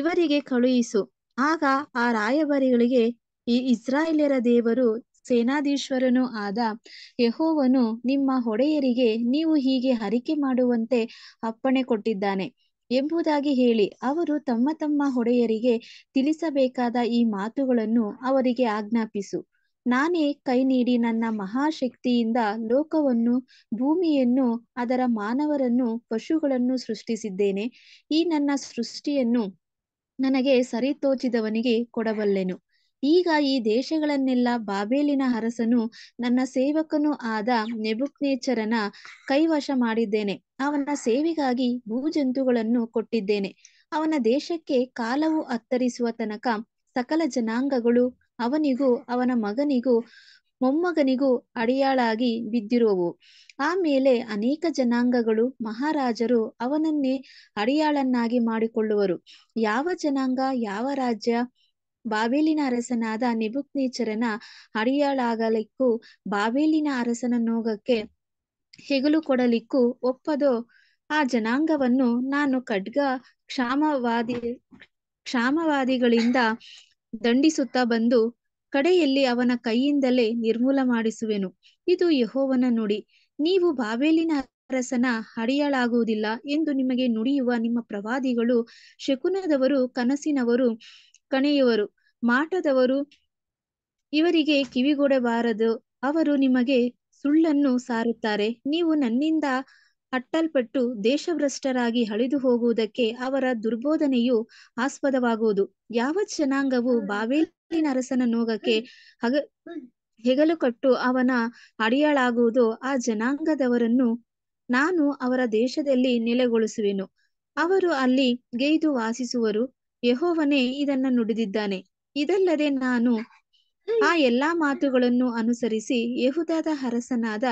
ಇವರಿಗೆ ಕಳುಹಿಸು ಆಗ ಆ ರಾಯಭಾರಿಗಳಿಗೆ ಈ ಇಸ್ರಾಯೇಲರ ದೇವರು ಸೇನಾಧೀಶ್ವರನೂ ಆದ ಯಹೋವನು ನಿಮ್ಮ ಹೊಡೆಯರಿಗೆ ನೀವು ಹೀಗೆ ಹರಿಕೆ ಮಾಡುವಂತೆ ಅಪ್ಪಣೆ ಕೊಟ್ಟಿದ್ದಾನೆ ಎಂಬುದಾಗಿ ಹೇಳಿ ಅವರು ತಮ್ಮ ತಮ್ಮ ಹೊಡೆಯರಿಗೆ ತಿಳಿಸಬೇಕಾದ ಈ ಮಾತುಗಳನ್ನು ಅವರಿಗೆ ಆಜ್ಞಾಪಿಸು ನಾನೇ ಕೈ ನೀಡಿ ನನ್ನ ಮಹಾಶಕ್ತಿಯಿಂದ ಲೋಕವನ್ನು ಭೂಮಿಯನ್ನು ಅದರ ಮಾನವರನ್ನು ಪಶುಗಳನ್ನು ಸೃಷ್ಟಿಸಿದ್ದೇನೆ ಈ ನನ್ನ ಸೃಷ್ಟಿಯನ್ನು ನನಗೆ ಸರಿ ತೋಚಿದವನಿಗೆ ಕೊಡಬಲ್ಲೆನು ಈಗ ಈ ದೇಶಗಳನ್ನೆಲ್ಲ ಬಾಬೇಲಿನ ಅರಸನು ನನ್ನ ಸೇವಕನೂ ಆದ ನೆಬುಕ್ನೇಚರನ ಕೈವಶ ಮಾಡಿದ್ದೇನೆ ಅವನ ಸೇವೆಗಾಗಿ ಭೂಜಂತುಗಳನ್ನು ಕೊಟ್ಟಿದ್ದೇನೆ ಅವನ ದೇಶಕ್ಕೆ ಕಾಲವು ಅತ್ತರಿಸುವ ತನಕ ಸಕಲ ಜನಾಂಗಗಳು ಅವನಿಗೂ ಅವನ ಮಗನಿಗೂ ಮೊಮ್ಮಗನಿಗೂ ಅಡಿಯಾಳಾಗಿ ಬಿದ್ದಿರುವವು ಆಮೇಲೆ ಅನೇಕ ಜನಾಂಗಗಳು ಮಹಾರಾಜರು ಅವನನ್ನೇ ಅಡಿಯಾಳನ್ನಾಗಿ ಮಾಡಿಕೊಳ್ಳುವರು ಯಾವ ಜನಾಂಗ ಯಾವ ರಾಜ್ಯ ಬಾವೇಲಿನ ಅರಸನಾದ ನಿಬುಕ್ನೇಚರನ ಅಡಿಯಾಳಾಗಲಿಕ್ಕೂ ಬಾವೇಲಿನ ಅರಸನ ನೋಗಕ್ಕೆ ಹೆಗಲು ಕೊಡಲಿಕ್ಕೂ ಒಪ್ಪದೋ ಆ ಜನಾಂಗವನ್ನು ನಾನು ಖಡ್ಗ ಕ್ಷಾಮವಾದಿ ಕ್ಷಾಮವಾದಿಗಳಿಂದ ದಂಡಿಸುತ್ತಾ ಬಂದು ಕಡೆಯಲ್ಲಿ ಅವನ ಕೈಯಿಂದಲೇ ನಿರ್ಮೂಲ ಮಾಡಿಸುವೆನು ಇದು ಯಹೋವನ ನುಡಿ ನೀವು ಬಾಬೇಲಿನ ಅರಸನ ಅಡಿಯಾಳಾಗುವುದಿಲ್ಲ ಎಂದು ನಿಮಗೆ ನುಡಿಯುವ ನಿಮ್ಮ ಪ್ರವಾದಿಗಳು ಶಕುನದವರು ಕನಸಿನವರು ಕಣೆಯವರು ಮಾಟದವರು ಇವರಿಗೆ ಕಿವಿಗೊಡಬಾರದು ಅವರು ನಿಮಗೆ ಸುಳ್ಳನ್ನು ಸಾರುತ್ತಾರೆ ನೀವು ನನ್ನಿಂದ ಅಟ್ಟಲ್ಪಟ್ಟು ದೇಶಭ್ರಷ್ಟರಾಗಿ ಅಳಿದು ಹೋಗುವುದಕ್ಕೆ ಅವರ ದುರ್ಬೋಧನೆಯು ಆಸ್ಪದವಾಗುವುದು ಯಾವ ಜನಾಂಗವು ಬಾವೇಲಿನ ಅರಸನ ನೋಗಕ್ಕೆ ಹಗ ಹೆಗಲು ಕಟ್ಟು ಅವನ ಅಡಿಯಾಳಾಗುವುದು ಆ ಜನಾಂಗದವರನ್ನು ನಾನು ಅವರ ದೇಶದಲ್ಲಿ ನೆಲೆಗೊಳಿಸುವೆನು ಅವರು ಅಲ್ಲಿ ಗೈದು ವಾಸಿಸುವರು ಯಹೋವನೇ ಇದನ್ನ ನುಡಿದಿದ್ದಾನೆ ಇದಲ್ಲದೆ ನಾನು ಆ ಎಲ್ಲಾ ಮಾತುಗಳನ್ನು ಅನುಸರಿಸಿ ಯಹುದಾದ ಅರಸನಾದ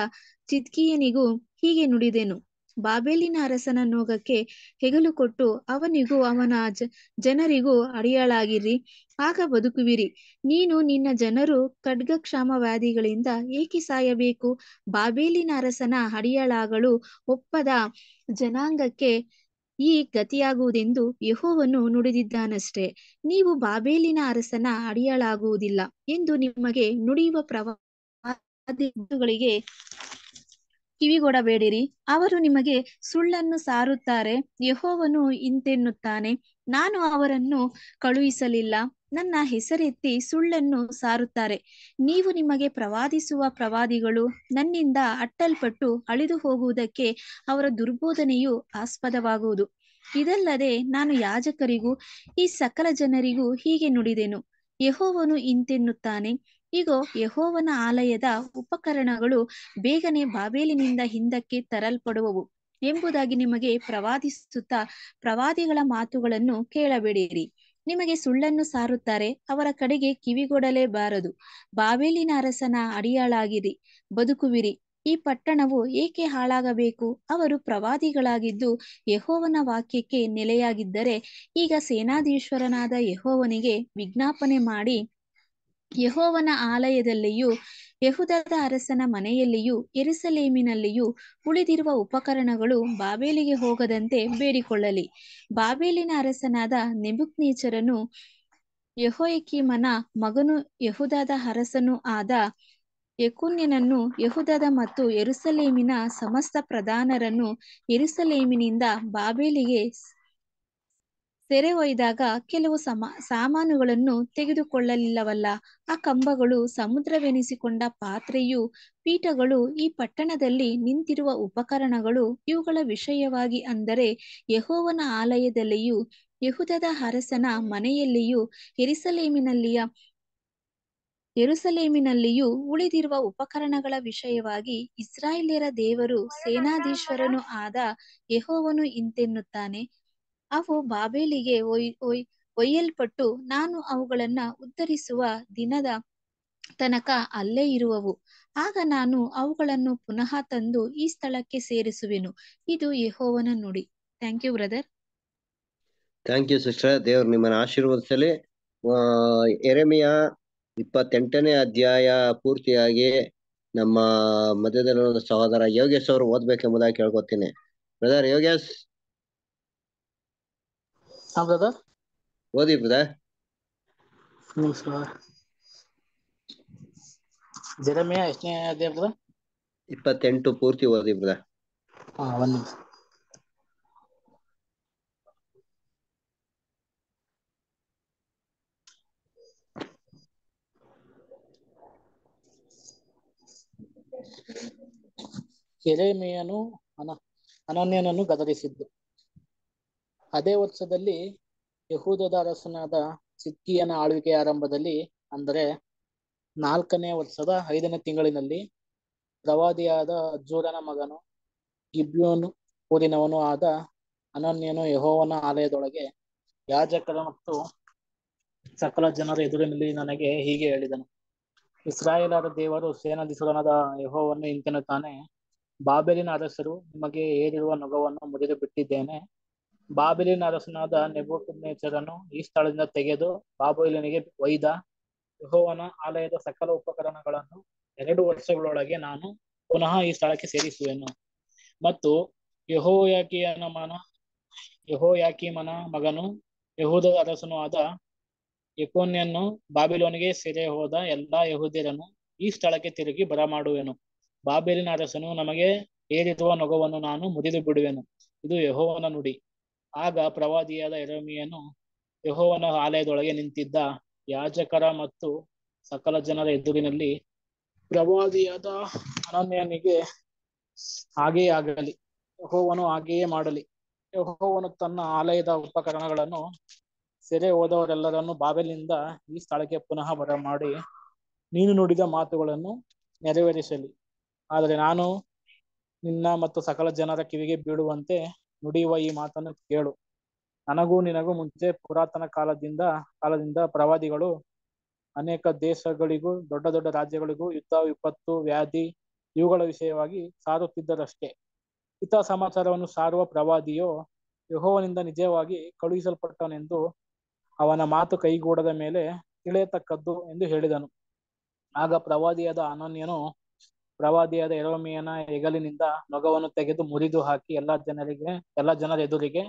ಚಿತ್ಕಿಯನಿಗೂ ಹೀಗೆ ನುಡಿದೆನು ಬಾಬೇಲಿನ ಅರಸನ ನೋಗಕ್ಕೆ ಹೆಗಲು ಕೊಟ್ಟು ಅವನಿಗೂ ಅವನ ಜನರಿಗೂ ಅಡಿಯಾಳಾಗಿರಿ ಆಗ ಬದುಕುವಿರಿ ನೀನು ನಿನ್ನ ಜನರು ಖಡ್ಗಕ್ಷಾಮವ್ಯಾಧಿಗಳಿಂದ ಏಕೆ ಸಾಯಬೇಕು ಬಾಬೇಲಿನ ಅರಸನ ಅಡಿಯಾಳಾಗಲು ಒಪ್ಪದ ಜನಾಂಗಕ್ಕೆ ಈ ಗತಿಯಾಗುವುದೆಂದು ಯಹೋವನ್ನು ನುಡಿದಿದ್ದಾನಷ್ಟೇ ನೀವು ಬಾಬೇಲಿನ ಅರಸನ ಅಡಿಯಾಳಾಗುವುದಿಲ್ಲ ಎಂದು ನಿಮಗೆ ನುಡಿಯುವ ಪ್ರವಾದಿಗಳಿಗೆ ಕಿವಿಗೊಡಬೇಡಿರಿ ಅವರು ನಿಮಗೆ ಸುಳ್ಳನ್ನು ಸಾರುತ್ತಾರೆ ಯಹೋವನು ಇಂತೆನ್ನುತ್ತಾನೆ ನಾನು ಅವರನ್ನು ಕಳುಹಿಸಲಿಲ್ಲ ನನ್ನ ಹೆಸರೆತ್ತಿ ಸುಳ್ಳನ್ನು ಸಾರುತ್ತಾರೆ ನೀವು ನಿಮಗೆ ಪ್ರವಾದಿಸುವ ಪ್ರವಾದಿಗಳು ನನ್ನಿಂದ ಅಟ್ಟಲ್ಪಟ್ಟು ಅಳಿದು ಹೋಗುವುದಕ್ಕೆ ಅವರ ದುರ್ಬೋಧನೆಯು ಆಸ್ಪದವಾಗುವುದು ಇದಲ್ಲದೆ ನಾನು ಯಾಜಕರಿಗೂ ಈ ಸಕಲ ಜನರಿಗೂ ಹೀಗೆ ನುಡಿದೆನು ಯಹೋವನು ಇಂತೆನ್ನುತ್ತಾನೆ ಈಗ ಯಹೋವನ ಆಲಯದ ಉಪಕರಣಗಳು ಬೇಗನೆ ಬಾಬೇಲಿನಿಂದ ಹಿಂದಕ್ಕೆ ತರಲ್ಪಡುವವು ಎಂಬುದಾಗಿ ನಿಮಗೆ ಪ್ರವಾದಿಸುತ್ತಾ ಪ್ರವಾದಿಗಳ ಮಾತುಗಳನ್ನು ಕೇಳಬೇಡಿರಿ ನಿಮಗೆ ಸುಳ್ಳನ್ನು ಸಾರುತ್ತಾರೆ ಅವರ ಕಡೆಗೆ ಕಿವಿಗೊಡಲೇಬಾರದು ಬಾವೇಲಿನ ಅರಸನ ಅಡಿಯಾಳಾಗಿರಿ ಬದುಕುವಿರಿ ಈ ಪಟ್ಟಣವು ಏಕೆ ಹಾಳಾಗಬೇಕು ಅವರು ಪ್ರವಾದಿಗಳಾಗಿದ್ದು ಯಹೋವನ ವಾಕ್ಯಕ್ಕೆ ನೆಲೆಯಾಗಿದ್ದರೆ ಈಗ ಸೇನಾಧೀಶ್ವರನಾದ ಯಹೋವನಿಗೆ ವಿಜ್ಞಾಪನೆ ಮಾಡಿ ಯಹೋವನ ಆಲಯದಲ್ಲಿಯೂ ಯಹುದದ ಅರಸನ ಮನೆಯಲ್ಲಿಯೂ ಎರುಸಲೇಮಿನಲ್ಲಿಯೂ ಉಳಿದಿರುವ ಉಪಕರಣಗಳು ಬಾಬೇಲಿಗೆ ಹೋಗದಂತೆ ಬೇಡಿಕೊಳ್ಳಲಿ ಬಾಬೇಲಿನ ಅರಸನಾದ ನೆಬುಕ್ನೇಚರನು ಯಹೋಯಕೀಮನ ಮಗನು ಯಹುದಾದ ಅರಸನು ಆದ ಯಕುನ್ಯನನ್ನು ಯಹುದದ ಮತ್ತು ಎರುಸಲೇಮಿನ ಸಮಸ್ತ ಪ್ರಧಾನರನ್ನು ಎರುಸಲೇಮಿನಿಂದ ಬಾಬೇಲಿಗೆ ತೆರೆ ಒಯ್ದಾಗ ಕೆಲವು ಸಮ ಸಾಮಾನುಗಳನ್ನು ತೆಗೆದುಕೊಳ್ಳಲಿಲ್ಲವಲ್ಲ ಆ ಕಂಬಗಳು ಸಮುದ್ರವೆನಿಸಿಕೊಂಡ ಪಾತ್ರೆಯು ಪೀಠಗಳು ಈ ಪಟ್ಟಣದಲ್ಲಿ ನಿಂತಿರುವ ಉಪಕರಣಗಳು ಇವುಗಳ ವಿಷಯವಾಗಿ ಅಂದರೆ ಯಹೋವನ ಆಲಯದಲ್ಲಿಯೂ ಯಹುದದ ಅರಸನ ಮನೆಯಲ್ಲಿಯೂ ಎರಿಸಲೇಮಿನಲ್ಲಿಯ ಎರುಸಲೇಮಿನಲ್ಲಿಯೂ ಉಳಿದಿರುವ ಉಪಕರಣಗಳ ವಿಷಯವಾಗಿ ಇಸ್ರಾಯೇಲ್ಯರ ದೇವರು ಸೇನಾಧೀಶ್ವರನು ಆದ ಯಹೋವನು ಇಂತೆನ್ನುತ್ತಾನೆ ಅವು ಬಾಬೇಲಿಗೆ ಒಯ್ ಒಯ್ ಒಯ್ಯಲ್ಪಟ್ಟು ನಾನು ಅವುಗಳನ್ನ ಉದ್ಧರಿಸುವ ದಿನದ ತನಕ ಅಲ್ಲೇ ಇರುವವು ಆಗ ನಾನು ಅವುಗಳನ್ನು ಪುನಃ ತಂದು ಈ ಸ್ಥಳಕ್ಕೆ ಸೇರಿಸುವೆನು ಇದು ಯಹೋವನ ನುಡಿ thank you brother thank you sister ದೇವ್ರು ನಿಮ್ಮನ್ನ ಆಶೀರ್ವದಿಸಲಿ ಎರೆಮೆಯ ಇಪ್ಪತ್ತೆಂಟನೇ ಅಧ್ಯಾಯ ಪೂರ್ತಿಯಾಗಿ ನಮ್ಮ ಮಧ್ಯದಲ್ಲಿರುವ ಸಹೋದರ ಯೋಗೇಶ್ ಅವರು ಓದ್ಬೇಕೆಂಬುದಾಗಿ ಕೇಳ್ಕೊತೀನಿ ಬ್ರದರ್ ಯೋಗೇಶ್ ಹಾಂ ಓದಿ ಬ್ರದರ್ ಜೆರೆಮಿಯಾ ಎಷ್ಟನೇ ಅಧ್ಯಾಯ ಬ್ರದರ್ ಇಪ್ಪತ್ತೆಂಟು ಪೂರ್ತಿ ಓದಿ ಬ್ರದರ್ ಹಾ ಒಂದ್ ನಿಮಿಷ ಜೆರೆಮಿಯನು ಅನ ಅನನ್ಯನನ್ನು ಗದರಿಸಿದ್ದು ಅದೇ ವರ್ಷದಲ್ಲಿ ಯಹೂದದ ಅರಸನಾದ ಸಿದ್ಕಿಯನ ಆಳ್ವಿಕೆ ಆರಂಭದಲ್ಲಿ ಅಂದರೆ ನಾಲ್ಕನೇ ವರ್ಷದ ಐದನೇ ತಿಂಗಳಿನಲ್ಲಿ ಪ್ರವಾದಿಯಾದ ಜೂರನ ಮಗನು ಗಿಬ್ಯೋನು ಊರಿನವನು ಆದ ಅನನ್ಯನು ಯಹೋವನ ಆಲಯದೊಳಗೆ ಯಾಜಕರ ಮತ್ತು ಸಕಲ ಜನರ ಎದುರಿನಲ್ಲಿ ನನಗೆ ಹೀಗೆ ಹೇಳಿದನು ಇಸ್ರಾಯೇಲರ ದೇವರು ಸೇನಾಧೀಶನಾದ ಯಹೋವನ್ನು ಇಂತನ ತಾನೆ ಬಾಬೆಲಿನ ಅರಸರು ನಿಮಗೆ ಏರಿರುವ ನೊಗವನ್ನು ಮುರಿದು ಬಿಟ್ಟಿದ್ದೇನೆ ಬಾಬಿಲಿನ ಅರಸನಾದ ನೆಬೂಕದ್ನೇಚರನು ಈ ಸ್ಥಳದಿಂದ ತೆಗೆದು ಬಾಬುಲಿನಿಗೆ ಒಯ್ದ ಯಹೋವನ ಆಲಯದ ಸಕಲ ಉಪಕರಣಗಳನ್ನು ಎರಡು ವರ್ಷಗಳೊಳಗೆ ನಾನು ಪುನಃ ಈ ಸ್ಥಳಕ್ಕೆ ಸೇರಿಸುವೆನು ಮತ್ತು ಯಹೋಯಾಕಿಯನ ಮನ ಯಹೋಯಾಕಿಮನ ಮಗನು ಯಹೂದ ಅರಸನೂ ಆದ ಯಕೋನ್ಯನ್ನು ಬಾಬಿಲೋನಿಗೆ ಸೆರೆ ಹೋದ ಎಲ್ಲಾ ಯಹೂದಿಯರನ್ನು ಈ ಸ್ಥಳಕ್ಕೆ ತಿರುಗಿ ಬರಮಾಡುವೆನು ಬಾಬೇಲಿನ ಅರಸನು ನಮಗೆ ಏರಿರುವ ನೊಗವನ್ನು ನಾನು ಮುರಿದು ಬಿಡುವೆನು ಇದು ಯಹೋವನ ನುಡಿ ಆಗ ಪ್ರವಾದಿಯಾದ ಎರಮಿಯನು ಯಹೋವನ ಆಲಯದೊಳಗೆ ನಿಂತಿದ್ದ ಯಾಜಕರ ಮತ್ತು ಸಕಲ ಜನರ ಎದುರಿನಲ್ಲಿ ಪ್ರವಾದಿಯಾದ ಅನನ್ಯನಿಗೆ ಹಾಗೆಯೇ ಆಗಲಿ ಯಹೋವನು ಹಾಗೆಯೇ ಮಾಡಲಿ ಯಹೋವನು ತನ್ನ ಆಲಯದ ಉಪಕರಣಗಳನ್ನು ಸೆರೆ ಹೋದವರೆಲ್ಲರನ್ನು ಬಾಬೆಲಿಂದ ಈ ಸ್ಥಳಕ್ಕೆ ಪುನಃ ಮಾಡಿ ನೀನು ನುಡಿದ ಮಾತುಗಳನ್ನು ನೆರವೇರಿಸಲಿ ಆದರೆ ನಾನು ನಿನ್ನ ಮತ್ತು ಸಕಲ ಜನರ ಕಿವಿಗೆ ಬೀಳುವಂತೆ ನುಡಿಯುವ ಈ ಮಾತನ್ನು ಕೇಳು ನನಗೂ ನಿನಗೂ ಮುಂಚೆ ಪುರಾತನ ಕಾಲದಿಂದ ಕಾಲದಿಂದ ಪ್ರವಾದಿಗಳು ಅನೇಕ ದೇಶಗಳಿಗೂ ದೊಡ್ಡ ದೊಡ್ಡ ರಾಜ್ಯಗಳಿಗೂ ಯುದ್ಧ ವಿಪತ್ತು ವ್ಯಾಧಿ ಇವುಗಳ ವಿಷಯವಾಗಿ ಸಾರುತ್ತಿದ್ದರಷ್ಟೇ ಹಿತ ಸಮಾಚಾರವನ್ನು ಸಾರುವ ಪ್ರವಾದಿಯು ಯಹೋವನಿಂದ ನಿಜವಾಗಿ ಕಳುಹಿಸಲ್ಪಟ್ಟವನೆಂದು ಅವನ ಮಾತು ಕೈಗೂಡದ ಮೇಲೆ ತಿಳಿಯತಕ್ಕದ್ದು ಎಂದು ಹೇಳಿದನು ಆಗ ಪ್ರವಾದಿಯಾದ ಅನನ್ಯನು ಪ್ರವಾದಿಯಾದ ಎರೋಮಿಯನ ಹೆಗಲಿನಿಂದ ನೊಗವನ್ನು ತೆಗೆದು ಮುರಿದು ಹಾಕಿ ಎಲ್ಲಾ ಜನರಿಗೆ ಎಲ್ಲಾ ಜನರ ಎದುರಿಗೆ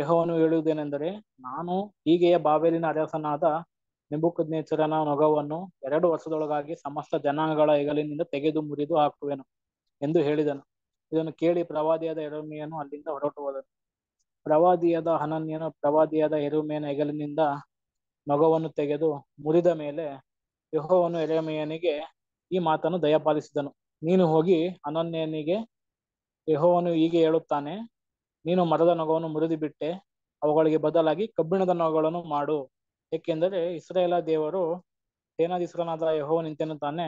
ಯಹೋವನ್ನು ಹೇಳುವುದೇನೆಂದರೆ ನಾನು ಹೀಗೆಯೇ ಬಾಬೆಲಿನ ಅರಸನಾದ ನಿಂಬುಕುದ್ನೇಶ್ವರನ ನೊಗವನ್ನು ಎರಡು ವರ್ಷದೊಳಗಾಗಿ ಸಮಸ್ತ ಜನಾಂಗಗಳ ಹೆಗಲಿನಿಂದ ತೆಗೆದು ಮುರಿದು ಹಾಕುವೆನು ಎಂದು ಹೇಳಿದನು ಇದನ್ನು ಕೇಳಿ ಪ್ರವಾದಿಯಾದ ಎರೋಮಿಯನ್ನು ಅಲ್ಲಿಂದ ಹೊರಟು ಹೋದನು ಪ್ರವಾದಿಯಾದ ಹನನ್ಯನು ಪ್ರವಾದಿಯಾದ ಎರೋಮಿಯನ ಹೆಗಲಿನಿಂದ ನೊಗವನ್ನು ತೆಗೆದು ಮುರಿದ ಮೇಲೆ ಯೋಹವನ್ನು ಎಳೆಮೆಯನಿಗೆ ಈ ಮಾತನ್ನು ದಯಪಾಲಿಸಿದನು ನೀನು ಹೋಗಿ ಅನನ್ಯನಿಗೆ ಯಹೋವನು ಹೀಗೆ ಹೇಳುತ್ತಾನೆ ನೀನು ಮರದ ನೊಗವನ್ನು ಮುರಿದು ಬಿಟ್ಟೆ ಅವುಗಳಿಗೆ ಬದಲಾಗಿ ಕಬ್ಬಿಣದ ನೊಗಗಳನ್ನು ಮಾಡು ಏಕೆಂದರೆ ಇಸ್ರೇಲ ದೇವರು ಯಹೋವ ನಿಂತೆನ್ನುತ್ತಾನೆ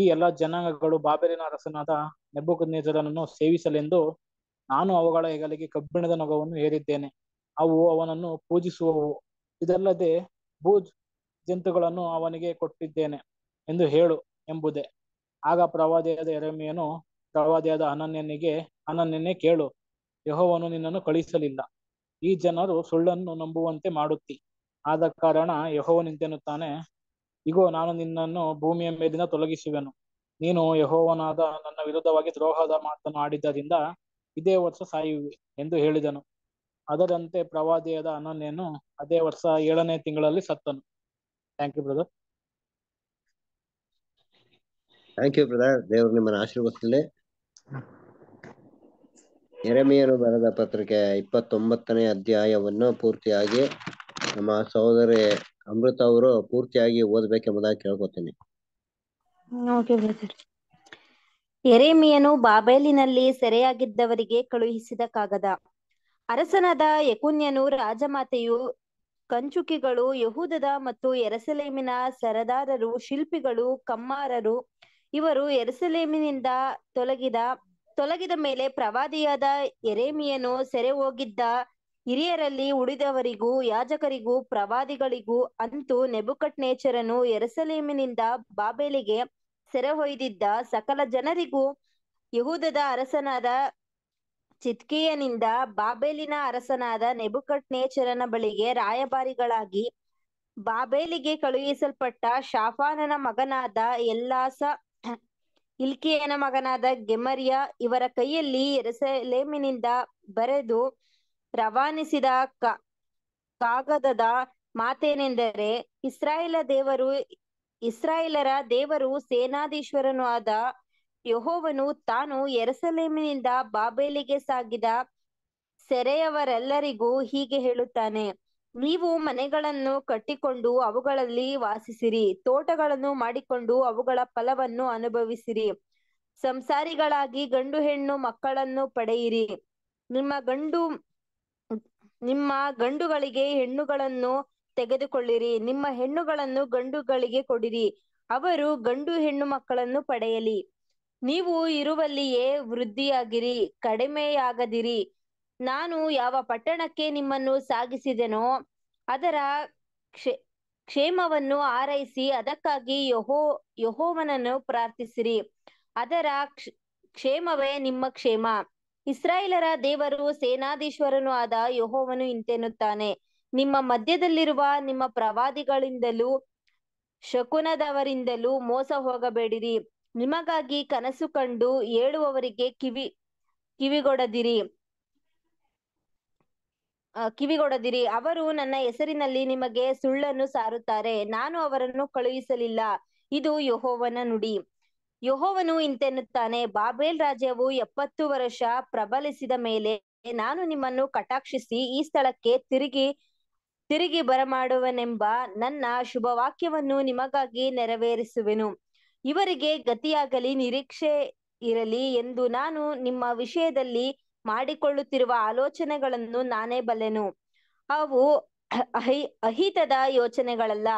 ಈ ಎಲ್ಲ ಜನಾಂಗಗಳು ಬಾಬೆಲಿನ ಅರಸನಾದ ನೆಬ್ಬುಕನೇಜರನನ್ನು ಸೇವಿಸಲೆಂದು ನಾನು ಅವುಗಳ ಹೆಗಲಿಗೆ ಕಬ್ಬಿಣದ ನೊಗವನ್ನು ಹೇರಿದ್ದೇನೆ ಅವು ಅವನನ್ನು ಪೂಜಿಸುವವು ಇದಲ್ಲದೆ ಭೂ ಜಂತುಗಳನ್ನು ಅವನಿಗೆ ಕೊಟ್ಟಿದ್ದೇನೆ ಎಂದು ಹೇಳು ಎಂಬುದೇ ಆಗ ಪ್ರವಾದಿಯಾದ ಎರಮೆಯನು ಪ್ರವಾದಿಯಾದ ಅನನ್ಯನಿಗೆ ಅನನ್ಯನೇ ಕೇಳು ಯಹೋವನು ನಿನ್ನನ್ನು ಕಳಿಸಲಿಲ್ಲ ಈ ಜನರು ಸುಳ್ಳನ್ನು ನಂಬುವಂತೆ ಮಾಡುತ್ತಿ ಆದ ಕಾರಣ ಯಹೋವನಿಂತೆನ್ನುತ್ತಾನೆ ಇಗೋ ನಾನು ನಿನ್ನನ್ನು ಭೂಮಿಯ ಮೇಲಿನ ತೊಲಗಿಸುವೆನು ನೀನು ಯಹೋವನಾದ ನನ್ನ ವಿರುದ್ಧವಾಗಿ ದ್ರೋಹದ ಮಾತನ್ನು ಆಡಿದ್ದರಿಂದ ಇದೇ ವರ್ಷ ಸಾಯುವೆ ಎಂದು ಹೇಳಿದನು ಅದರಂತೆ ಪ್ರವಾದಿಯಾದ ಅನನ್ಯನು ಅದೇ ವರ್ಷ ಏಳನೇ ತಿಂಗಳಲ್ಲಿ ಸತ್ತನು thank you brother thank you brother ದೇವ್ರು ನಿಮ್ಮನ್ನ ಆಶೀರ್ವದಿಸಲಿ ಎರೆಮಿಯನು ಬರೆದ ಪತ್ರಿಕೆ ಇಪ್ಪತ್ತೊಂಬತ್ತನೇ ಅಧ್ಯಾಯವನ್ನು ಪೂರ್ತಿಯಾಗಿ ನಮ್ಮ ಸಹೋದರಿ ಅಮೃತ ಅವರು ಪೂರ್ತಿಯಾಗಿ ಓದಬೇಕೆಂಬುದಾಗಿ ಕೇಳ್ಕೊತೀನಿ ಎರೆಮಿಯನು ಬಾಬೇಲಿನಲ್ಲಿ ಸೆರೆಯಾಗಿದ್ದವರಿಗೆ ಕಳುಹಿಸಿದ ಕಾಗದ ಅರಸನಾದ ಯಕುನ್ಯನು ರಾಜಮಾತೆಯು ಕಂಚುಕಿಗಳು ಯಹೂದದ ಮತ್ತು ಎರಸಲೇಮಿನ ಸರದಾರರು ಶಿಲ್ಪಿಗಳು ಕಮ್ಮಾರರು ಇವರು ಎರಸಲೇಮಿನಿಂದ ತೊಲಗಿದ ತೊಲಗಿದ ಮೇಲೆ ಪ್ರವಾದಿಯಾದ ಎರೇಮಿಯನು ಸೆರೆ ಹೋಗಿದ್ದ ಹಿರಿಯರಲ್ಲಿ ಉಳಿದವರಿಗೂ ಯಾಜಕರಿಗೂ ಪ್ರವಾದಿಗಳಿಗೂ ಅಂತೂ ನೆಬುಕಟ್ ನೇಚರನು ಎರಸಲೇಮಿನಿಂದ ಬಾಬೇಲಿಗೆ ಸೆರೆ ಹೊಯ್ದಿದ್ದ ಸಕಲ ಜನರಿಗೂ ಯಹೂದದ ಅರಸನಾದ ಚಿತ್ಕಿಯನಿಂದ ಬಾಬೇಲಿನ ಅರಸನಾದ ನೆಬುಕಟ್ ನೇಚರನ ಬಳಿಗೆ ರಾಯಭಾರಿಗಳಾಗಿ ಬಾಬೇಲಿಗೆ ಕಳುಹಿಸಲ್ಪಟ್ಟ ಶಾಫಾನನ ಮಗನಾದ ಎಲ್ಲಾಸ ಇಲ್ಕಿಯನ ಮಗನಾದ ಗೆಮರಿಯ ಇವರ ಕೈಯಲ್ಲಿ ಎರಸಲೇಮಿನಿಂದ ಬರೆದು ರವಾನಿಸಿದ ಕಾಗದದ ಮಾತೇನೆಂದರೆ ಇಸ್ರಾಯೇಲ ದೇವರು ಇಸ್ರಾಯೇಲರ ದೇವರು ಸೇನಾಧೀಶ್ವರನು ಆದ ಯಹೋವನು ತಾನು ಎರಸಲೇಮಿನಿಂದ ಬಾಬೇಲಿಗೆ ಸಾಗಿದ ಸೆರೆಯವರೆಲ್ಲರಿಗೂ ಹೀಗೆ ಹೇಳುತ್ತಾನೆ ನೀವು ಮನೆಗಳನ್ನು ಕಟ್ಟಿಕೊಂಡು ಅವುಗಳಲ್ಲಿ ವಾಸಿಸಿರಿ ತೋಟಗಳನ್ನು ಮಾಡಿಕೊಂಡು ಅವುಗಳ ಫಲವನ್ನು ಅನುಭವಿಸಿರಿ ಸಂಸಾರಿಗಳಾಗಿ ಗಂಡು ಹೆಣ್ಣು ಮಕ್ಕಳನ್ನು ಪಡೆಯಿರಿ ನಿಮ್ಮ ಗಂಡು ನಿಮ್ಮ ಗಂಡುಗಳಿಗೆ ಹೆಣ್ಣುಗಳನ್ನು ತೆಗೆದುಕೊಳ್ಳಿರಿ ನಿಮ್ಮ ಹೆಣ್ಣುಗಳನ್ನು ಗಂಡುಗಳಿಗೆ ಕೊಡಿರಿ ಅವರು ಗಂಡು ಹೆಣ್ಣು ಮಕ್ಕಳನ್ನು ಪಡೆಯಲಿ ನೀವು ಇರುವಲ್ಲಿಯೇ ವೃದ್ಧಿಯಾಗಿರಿ ಕಡಿಮೆಯಾಗದಿರಿ ನಾನು ಯಾವ ಪಟ್ಟಣಕ್ಕೆ ನಿಮ್ಮನ್ನು ಸಾಗಿಸಿದೆನೋ ಅದರ ಕ್ಷೇ ಕ್ಷೇಮವನ್ನು ಆರೈಸಿ ಅದಕ್ಕಾಗಿ ಯಹೋ ಯಹೋವನನ್ನು ಪ್ರಾರ್ಥಿಸಿರಿ ಅದರ ಕ್ಷೇಮವೇ ನಿಮ್ಮ ಕ್ಷೇಮ ಇಸ್ರಾಯೇಲರ ದೇವರು ಸೇನಾಧೀಶ್ವರನು ಆದ ಯಹೋವನು ಇಂತೆನ್ನುತ್ತಾನೆ ನಿಮ್ಮ ಮಧ್ಯದಲ್ಲಿರುವ ನಿಮ್ಮ ಪ್ರವಾದಿಗಳಿಂದಲೂ ಶಕುನದವರಿಂದಲೂ ಮೋಸ ಹೋಗಬೇಡಿರಿ ನಿಮಗಾಗಿ ಕನಸು ಕಂಡು ಹೇಳುವವರಿಗೆ ಕಿವಿ ಕಿವಿಗೊಡದಿರಿ ಕಿವಿಗೊಡದಿರಿ ಅವರು ನನ್ನ ಹೆಸರಿನಲ್ಲಿ ನಿಮಗೆ ಸುಳ್ಳನ್ನು ಸಾರುತ್ತಾರೆ ನಾನು ಅವರನ್ನು ಕಳುಹಿಸಲಿಲ್ಲ ಇದು ಯಹೋವನ ನುಡಿ ಯಹೋವನು ಇಂತೆನ್ನುತ್ತಾನೆ ಬಾಬೇಲ್ ರಾಜ್ಯವು ಎಪ್ಪತ್ತು ವರ್ಷ ಪ್ರಬಲಿಸಿದ ಮೇಲೆ ನಾನು ನಿಮ್ಮನ್ನು ಕಟಾಕ್ಷಿಸಿ ಈ ಸ್ಥಳಕ್ಕೆ ತಿರುಗಿ ತಿರುಗಿ ಬರಮಾಡುವನೆಂಬ ನನ್ನ ಶುಭವಾಕ್ಯವನ್ನು ನಿಮಗಾಗಿ ನೆರವೇರಿಸುವೆನು ಇವರಿಗೆ ಗತಿಯಾಗಲಿ ನಿರೀಕ್ಷೆ ಇರಲಿ ಎಂದು ನಾನು ನಿಮ್ಮ ವಿಷಯದಲ್ಲಿ ಮಾಡಿಕೊಳ್ಳುತ್ತಿರುವ ಆಲೋಚನೆಗಳನ್ನು ನಾನೇ ಬಲ್ಲೆನು ಅವು ಅಹಿ ಅಹಿತದ ಯೋಚನೆಗಳಲ್ಲ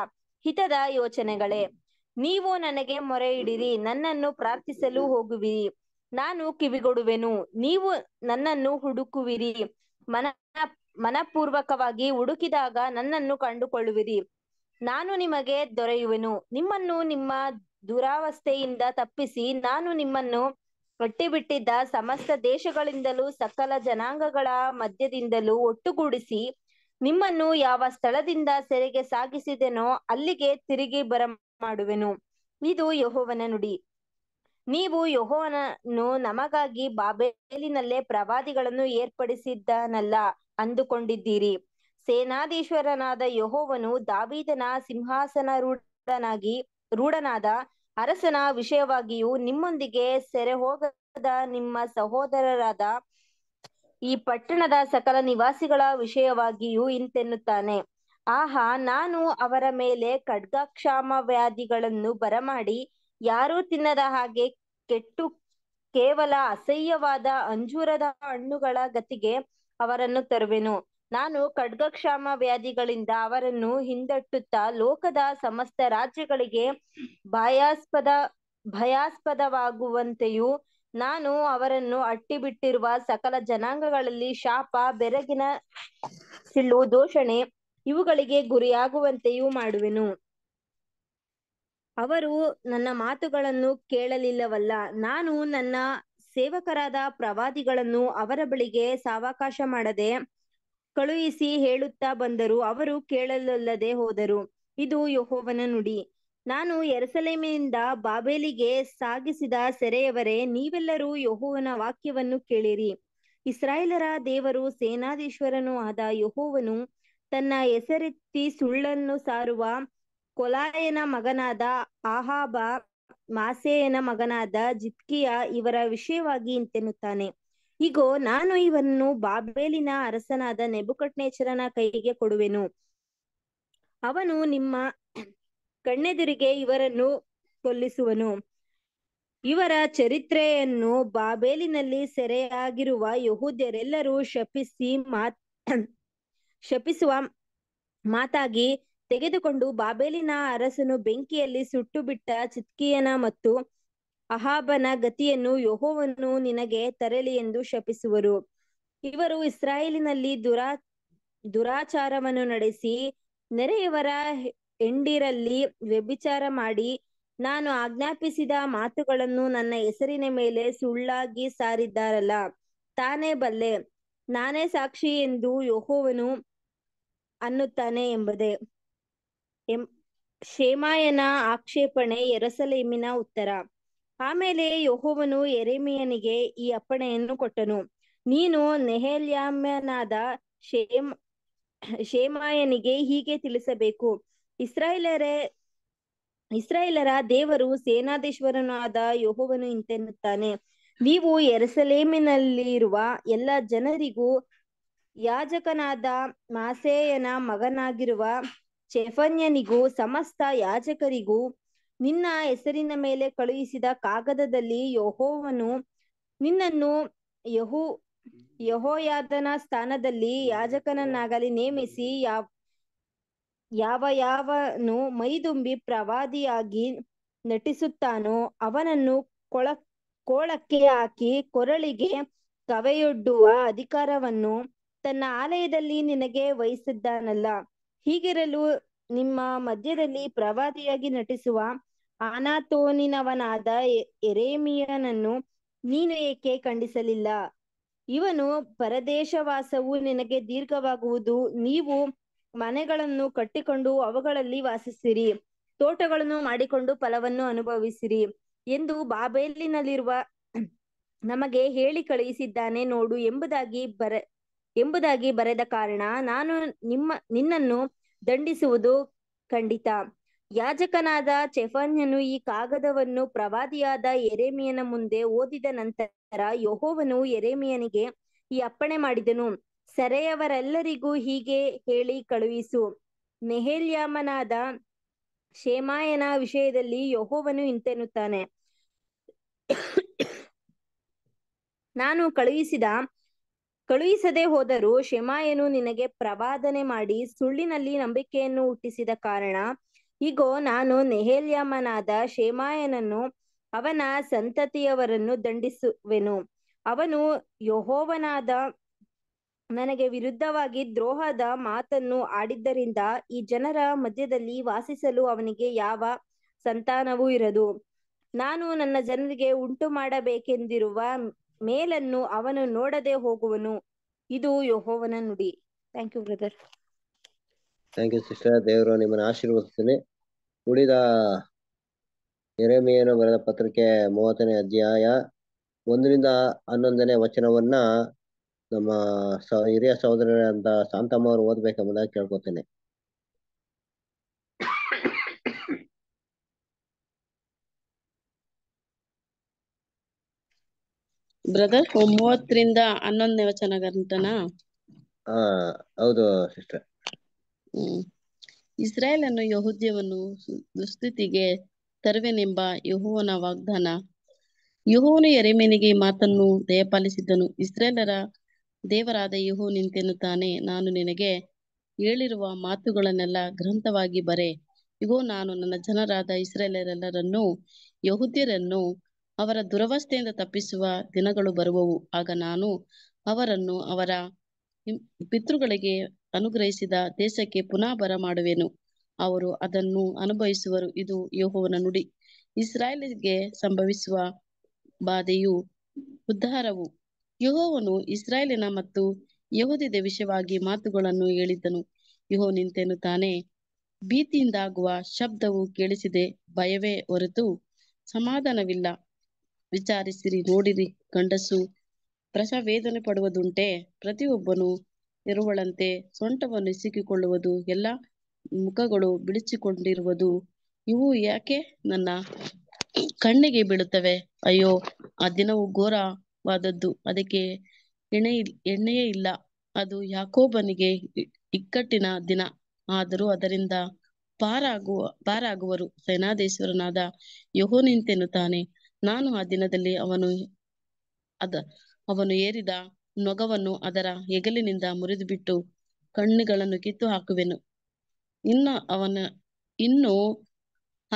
ಹಿತದ ಯೋಚನೆಗಳೇ ನೀವು ನನಗೆ ಮೊರೆ ಇಡಿರಿ ನನ್ನನ್ನು ಪ್ರಾರ್ಥಿಸಲು ಹೋಗುವಿರಿ ನಾನು ಕಿವಿಗೊಡುವೆನು ನೀವು ನನ್ನನ್ನು ಹುಡುಕುವಿರಿ ಮನ ಮನಪೂರ್ವಕವಾಗಿ ಹುಡುಕಿದಾಗ ನನ್ನನ್ನು ಕಂಡುಕೊಳ್ಳುವಿರಿ ನಾನು ನಿಮಗೆ ದೊರೆಯುವೆನು ನಿಮ್ಮನ್ನು ನಿಮ್ಮ ದುರಾವಸ್ಥೆಯಿಂದ ತಪ್ಪಿಸಿ ನಾನು ನಿಮ್ಮನ್ನು ಕಟ್ಟಿಬಿಟ್ಟಿದ್ದ ಸಮಸ್ತ ದೇಶಗಳಿಂದಲೂ ಸಕಲ ಜನಾಂಗಗಳ ಮಧ್ಯದಿಂದಲೂ ಒಟ್ಟುಗೂಡಿಸಿ ನಿಮ್ಮನ್ನು ಯಾವ ಸ್ಥಳದಿಂದ ಸೆರೆಗೆ ಸಾಗಿಸಿದೆನೋ ಅಲ್ಲಿಗೆ ತಿರುಗಿ ಬರ ಮಾಡುವೆನು ಇದು ಯಹೋವನ ನುಡಿ ನೀವು ಯಹೋವನನ್ನು ನಮಗಾಗಿ ಬಾಬೇಲಿನಲ್ಲೇ ಪ್ರವಾದಿಗಳನ್ನು ಏರ್ಪಡಿಸಿದ್ದನಲ್ಲ ಅಂದುಕೊಂಡಿದ್ದೀರಿ ಸೇನಾಧೀಶ್ವರನಾದ ಯಹೋವನು ದಾವಿದನ ಸಿಂಹಾಸನ ರೂಢನಾಗಿ ರೂಢನಾದ ಅರಸನ ವಿಷಯವಾಗಿಯೂ ನಿಮ್ಮೊಂದಿಗೆ ಸೆರೆ ಹೋಗದ ನಿಮ್ಮ ಸಹೋದರರಾದ ಈ ಪಟ್ಟಣದ ಸಕಲ ನಿವಾಸಿಗಳ ವಿಷಯವಾಗಿಯೂ ಇಂತೆನ್ನುತ್ತಾನೆ ಆಹಾ ನಾನು ಅವರ ಮೇಲೆ ಖಡ್ಗಾಕ್ಷಾಮ ವ್ಯಾಧಿಗಳನ್ನು ಬರಮಾಡಿ ಯಾರೂ ತಿನ್ನದ ಹಾಗೆ ಕೆಟ್ಟು ಕೇವಲ ಅಸಹ್ಯವಾದ ಅಂಜೂರದ ಹಣ್ಣುಗಳ ಗತಿಗೆ ಅವರನ್ನು ತರುವೆನು ನಾನು ಖಡ್ಗಕ್ಷಾಮ ವ್ಯಾಧಿಗಳಿಂದ ಅವರನ್ನು ಹಿಂದಟ್ಟುತ್ತಾ ಲೋಕದ ಸಮಸ್ತ ರಾಜ್ಯಗಳಿಗೆ ಭಯಾಸ್ಪದ ಭಯಾಸ್ಪದವಾಗುವಂತೆಯೂ ನಾನು ಅವರನ್ನು ಅಟ್ಟಿಬಿಟ್ಟಿರುವ ಸಕಲ ಜನಾಂಗಗಳಲ್ಲಿ ಶಾಪ ಬೆರಗಿನ ಸಿಳ್ಳು ದೋಷಣೆ ಇವುಗಳಿಗೆ ಗುರಿಯಾಗುವಂತೆಯೂ ಮಾಡುವೆನು ಅವರು ನನ್ನ ಮಾತುಗಳನ್ನು ಕೇಳಲಿಲ್ಲವಲ್ಲ ನಾನು ನನ್ನ ಸೇವಕರಾದ ಪ್ರವಾದಿಗಳನ್ನು ಅವರ ಬಳಿಗೆ ಸಾವಕಾಶ ಮಾಡದೆ ಕಳುಹಿಸಿ ಹೇಳುತ್ತಾ ಬಂದರು ಅವರು ಕೇಳಲೊಲ್ಲದೆ ಹೋದರು ಇದು ಯಹೋವನ ನುಡಿ ನಾನು ಎರಸಲೇಮಿನಿಂದ ಬಾಬೇಲಿಗೆ ಸಾಗಿಸಿದ ಸೆರೆಯವರೇ ನೀವೆಲ್ಲರೂ ಯಹೋವನ ವಾಕ್ಯವನ್ನು ಕೇಳಿರಿ ಇಸ್ರಾಯೇಲರ ದೇವರು ಸೇನಾಧೀಶ್ವರನೂ ಆದ ಯಹೋವನು ತನ್ನ ಹೆಸರೆತ್ತಿ ಸುಳ್ಳನ್ನು ಸಾರುವ ಕೊಲಾಯನ ಮಗನಾದ ಆಹಾಬ ಮಾಸೇಯನ ಮಗನಾದ ಜಿತ್ಕಿಯ ಇವರ ವಿಷಯವಾಗಿ ಇಂತೆನ್ನುತ್ತಾನೆ ಹೀಗೋ ನಾನು ಇವನ್ನು ಬಾಬೇಲಿನ ಅರಸನಾದ ನೆಬುಕಟ್ನೇಚರನ ಕೈಗೆ ಕೊಡುವೆನು ಅವನು ನಿಮ್ಮ ಕಣ್ಣೆದುರಿಗೆ ಇವರನ್ನು ಕೊಲ್ಲಿಸುವನು ಇವರ ಚರಿತ್ರೆಯನ್ನು ಬಾಬೇಲಿನಲ್ಲಿ ಸೆರೆಯಾಗಿರುವ ಯಹೂದ್ಯರೆಲ್ಲರೂ ಶಪಿಸಿ ಮಾತ್ ಶಪಿಸುವ ಮಾತಾಗಿ ತೆಗೆದುಕೊಂಡು ಬಾಬೇಲಿನ ಅರಸನು ಬೆಂಕಿಯಲ್ಲಿ ಸುಟ್ಟು ಬಿಟ್ಟ ಚಿತ್ಕಿಯನ ಮತ್ತು ಅಹಾಬನ ಗತಿಯನ್ನು ಯೋಹೋವನ್ನು ನಿನಗೆ ತರಲಿ ಎಂದು ಶಪಿಸುವರು ಇವರು ಇಸ್ರಾಯೇಲಿನಲ್ಲಿ ದುರಾ ದುರಾಚಾರವನ್ನು ನಡೆಸಿ ನೆರೆಯವರ ಹೆಂಡಿರಲ್ಲಿ ವ್ಯಭಿಚಾರ ಮಾಡಿ ನಾನು ಆಜ್ಞಾಪಿಸಿದ ಮಾತುಗಳನ್ನು ನನ್ನ ಹೆಸರಿನ ಮೇಲೆ ಸುಳ್ಳಾಗಿ ಸಾರಿದ್ದಾರಲ್ಲ ತಾನೇ ಬಲ್ಲೆ ನಾನೇ ಸಾಕ್ಷಿ ಎಂದು ಯೋಹೋವನು ಅನ್ನುತ್ತಾನೆ ಎಂಬುದೇ ಎಂ ಶೇಮಾಯನ ಆಕ್ಷೇಪಣೆ ಎರಸಲೇಮಿನ ಉತ್ತರ ಆಮೇಲೆ ಯಹೋವನು ಎರೆಮೆಯನಿಗೆ ಈ ಅಪ್ಪಣೆಯನ್ನು ಕೊಟ್ಟನು ನೀನು ನೆಹಲ್ಯಾಮ್ಯನಾದ ಶೇಮ್ ಶೇಮಾಯನಿಗೆ ಹೀಗೆ ತಿಳಿಸಬೇಕು ಇಸ್ರಾಯೇಲರೇ ಇಸ್ರಾಯೇಲರ ದೇವರು ಸೇನಾದೇಶ್ವರನಾದ ಯಹೋವನು ಇಂತೆನ್ನುತ್ತಾನೆ ನೀವು ಎರಸಲೇಮಿನಲ್ಲಿರುವ ಎಲ್ಲ ಜನರಿಗೂ ಯಾಜಕನಾದ ಮಾಸೇಯನ ಮಗನಾಗಿರುವ ಚೆಫನ್ಯನಿಗೂ ಸಮಸ್ತ ಯಾಜಕರಿಗೂ ನಿನ್ನ ಹೆಸರಿನ ಮೇಲೆ ಕಳುಹಿಸಿದ ಕಾಗದದಲ್ಲಿ ಯಹೋವನು ನಿನ್ನನ್ನು ಯಹೋ ಯಹೋಯಾದನ ಸ್ಥಾನದಲ್ಲಿ ಯಾಜಕನನ್ನಾಗಲಿ ನೇಮಿಸಿ ಯಾವ ಯಾವ ಯಾವನು ಮೈದುಂಬಿ ಪ್ರವಾದಿಯಾಗಿ ನಟಿಸುತ್ತಾನೋ ಅವನನ್ನು ಕೊಳ ಕೋಳಕ್ಕೆ ಹಾಕಿ ಕೊರಳಿಗೆ ಕವೆಯೊಡ್ಡುವ ಅಧಿಕಾರವನ್ನು ತನ್ನ ಆಲಯದಲ್ಲಿ ನಿನಗೆ ವಹಿಸಿದ್ದಾನಲ್ಲ ಹೀಗಿರಲು ನಿಮ್ಮ ಮಧ್ಯದಲ್ಲಿ ಪ್ರವಾದಿಯಾಗಿ ನಟಿಸುವ ಅನಾಥೋನಿನವನಾದ ಎರೇಮಿಯನನ್ನು ನೀನು ಏಕೆ ಖಂಡಿಸಲಿಲ್ಲ ಇವನು ಪರದೇಶವಾಸವು ನಿನಗೆ ದೀರ್ಘವಾಗುವುದು ನೀವು ಮನೆಗಳನ್ನು ಕಟ್ಟಿಕೊಂಡು ಅವುಗಳಲ್ಲಿ ವಾಸಿಸಿರಿ ತೋಟಗಳನ್ನು ಮಾಡಿಕೊಂಡು ಫಲವನ್ನು ಅನುಭವಿಸಿರಿ ಎಂದು ಬಾಬೇಲಿನಲ್ಲಿರುವ ನಮಗೆ ಹೇಳಿ ಕಳುಹಿಸಿದ್ದಾನೆ ನೋಡು ಎಂಬುದಾಗಿ ಬರ ಎಂಬುದಾಗಿ ಬರೆದ ಕಾರಣ ನಾನು ನಿಮ್ಮ ನಿನ್ನನ್ನು ದಂಡಿಸುವುದು ಖಂಡಿತ ಯಾಜಕನಾದ ಚೆಫನ್ಯನು ಈ ಕಾಗದವನ್ನು ಪ್ರವಾದಿಯಾದ ಎರೆಮಿಯನ ಮುಂದೆ ಓದಿದ ನಂತರ ಯಹೋವನು ಎರೆಮಿಯನಿಗೆ ಈ ಅಪ್ಪಣೆ ಮಾಡಿದನು ಸೆರೆಯವರೆಲ್ಲರಿಗೂ ಹೀಗೆ ಹೇಳಿ ಕಳುಹಿಸು ನೆಹೆಲ್ಯಾಮನಾದ ಶೇಮಾಯನ ವಿಷಯದಲ್ಲಿ ಯಹೋವನು ಇಂತೆನ್ನುತ್ತಾನೆ ನಾನು ಕಳುಹಿಸಿದ ಕಳುಹಿಸದೆ ಹೋದರೂ ಶೆಮಾಯನು ನಿನಗೆ ಪ್ರವಾದನೆ ಮಾಡಿ ಸುಳ್ಳಿನಲ್ಲಿ ನಂಬಿಕೆಯನ್ನು ಹುಟ್ಟಿಸಿದ ಕಾರಣ ಹೀಗೋ ನಾನು ನೆಹೇಲ್ಯಮನಾದ ಶೇಮಾಯನನ್ನು ಅವನ ಸಂತತಿಯವರನ್ನು ದಂಡಿಸುವೆನು ಅವನು ಯಹೋವನಾದ ನನಗೆ ವಿರುದ್ಧವಾಗಿ ದ್ರೋಹದ ಮಾತನ್ನು ಆಡಿದ್ದರಿಂದ ಈ ಜನರ ಮಧ್ಯದಲ್ಲಿ ವಾಸಿಸಲು ಅವನಿಗೆ ಯಾವ ಸಂತಾನವೂ ಇರದು ನಾನು ನನ್ನ ಜನರಿಗೆ ಉಂಟು ಮಾಡಬೇಕೆಂದಿರುವ ಮೇಲನ್ನು ಅವನು ನೋಡದೆ ಹೋಗುವನು ಇದು ಯಹೋವನ ನುಡಿ thank you brother thank you sister ದೇವರು ನಿಮ್ಮನ್ನು ಆಶೀರ್ವದಿಸ್ತೇನೆ ಉಳಿದ ಎರೆಮೆಯನ್ನು ಬರೆದ ಪತ್ರಿಕೆ ಮೂವತ್ತನೇ ಅಧ್ಯಾಯ ಒಂದರಿಂದ ಹನ್ನೊಂದನೇ ವಚನವನ್ನ ನಮ್ಮ ಸ- ಹಿರಿಯ ಸಹೋದರಂತ ಶಾಂತಮ್ಮ ಅವರು ಓದ್ಬೇಕೆಂಬುದಾಗಿ ಕೇಳ್ಕೊತೇನೆ ಬ್ರದರ್ ಮೂವತ್ತರಿಂದ ಹನ್ನೊಂದನೇ ವಚನ ಗಂಟನಾ ಹೌದು ಸಿಸ್ಟರ್ ಹ್ಮ್ ಅನ್ನು ಯಹೋದ್ಯವನ್ನು ದುಸ್ಥಿತಿಗೆ ತರುವೆನೆಂಬ ಯಹುವನ ವಾಗ್ದಾನ ಯಹುವನು ಎರೆಮೇನಿಗೆ ಮಾತನ್ನು ದಯಪಾಲಿಸಿದ್ದನು ಇಸ್ರೇಲರ ದೇವರಾದ ಯಹೋ ನಿಂತೆನ್ನುತ್ತಾನೆ ನಾನು ನಿನಗೆ ಹೇಳಿರುವ ಮಾತುಗಳನ್ನೆಲ್ಲ ಗ್ರಂಥವಾಗಿ ಬರೆ ಇಗೋ ನಾನು ನನ್ನ ಜನರಾದ ಇಸ್ರೇಲರೆಲ್ಲರನ್ನು ಯಹುದ್ಯರನ್ನು ಅವರ ದುರವಸ್ಥೆಯಿಂದ ತಪ್ಪಿಸುವ ದಿನಗಳು ಬರುವವು ಆಗ ನಾನು ಅವರನ್ನು ಅವರ ಪಿತೃಗಳಿಗೆ ಅನುಗ್ರಹಿಸಿದ ದೇಶಕ್ಕೆ ಪುನಃ ಮಾಡುವೆನು ಅವರು ಅದನ್ನು ಅನುಭವಿಸುವರು ಇದು ಯೋಹೋವನ ನುಡಿ ಇಸ್ರಾಯೇಲ್ಗೆ ಸಂಭವಿಸುವ ಬಾಧೆಯು ಉದ್ಧಾರವು ಯಹೋವನು ಇಸ್ರಾಯೇಲಿನ ಮತ್ತು ಯಹೋದಿದ ವಿಷಯವಾಗಿ ಮಾತುಗಳನ್ನು ಹೇಳಿದ್ದನು ಯುಹೋ ನಿಂತೆನು ತಾನೇ ಭೀತಿಯಿಂದಾಗುವ ಶಬ್ದವು ಕೇಳಿಸಿದೆ ಭಯವೇ ಹೊರತು ಸಮಾಧಾನವಿಲ್ಲ ವಿಚಾರಿಸಿರಿ ನೋಡಿರಿ ಗಂಡಸು ಪ್ರಸವೇದನೆ ಪಡುವುದುಂಟೆ ಪ್ರತಿಯೊಬ್ಬನು ಇರುವಳಂತೆ ಸೊಂಟವನ್ನು ಸಿಕ್ಕಿಕೊಳ್ಳುವುದು ಎಲ್ಲ ಮುಖಗಳು ಬಿಳಿಚಿಕೊಂಡಿರುವುದು ಇವು ಯಾಕೆ ನನ್ನ ಕಣ್ಣಿಗೆ ಬೀಳುತ್ತವೆ ಅಯ್ಯೋ ಆ ದಿನವು ಘೋರವಾದದ್ದು ಅದಕ್ಕೆ ಎಣೆ ಎಣ್ಣೆಯೇ ಇಲ್ಲ ಅದು ಯಾಕೋಬನಿಗೆ ಇಕ್ಕಟ್ಟಿನ ದಿನ ಆದರೂ ಅದರಿಂದ ಪಾರಾಗುವ ಪಾರಾಗುವರು ಸೇನಾದೇಶ್ವರನಾದ ಯಹೋ ನಿಂತೆನ್ನುತ್ತಾನೆ ನಾನು ಆ ದಿನದಲ್ಲಿ ಅವನು ಅದ ಅವನು ಏರಿದ ನೊಗವನ್ನು ಅದರ ಹೆಗಲಿನಿಂದ ಮುರಿದು ಬಿಟ್ಟು ಕಣ್ಣುಗಳನ್ನು ಕಿತ್ತು ಹಾಕುವೆನು ಇನ್ನು ಅವನ ಇನ್ನು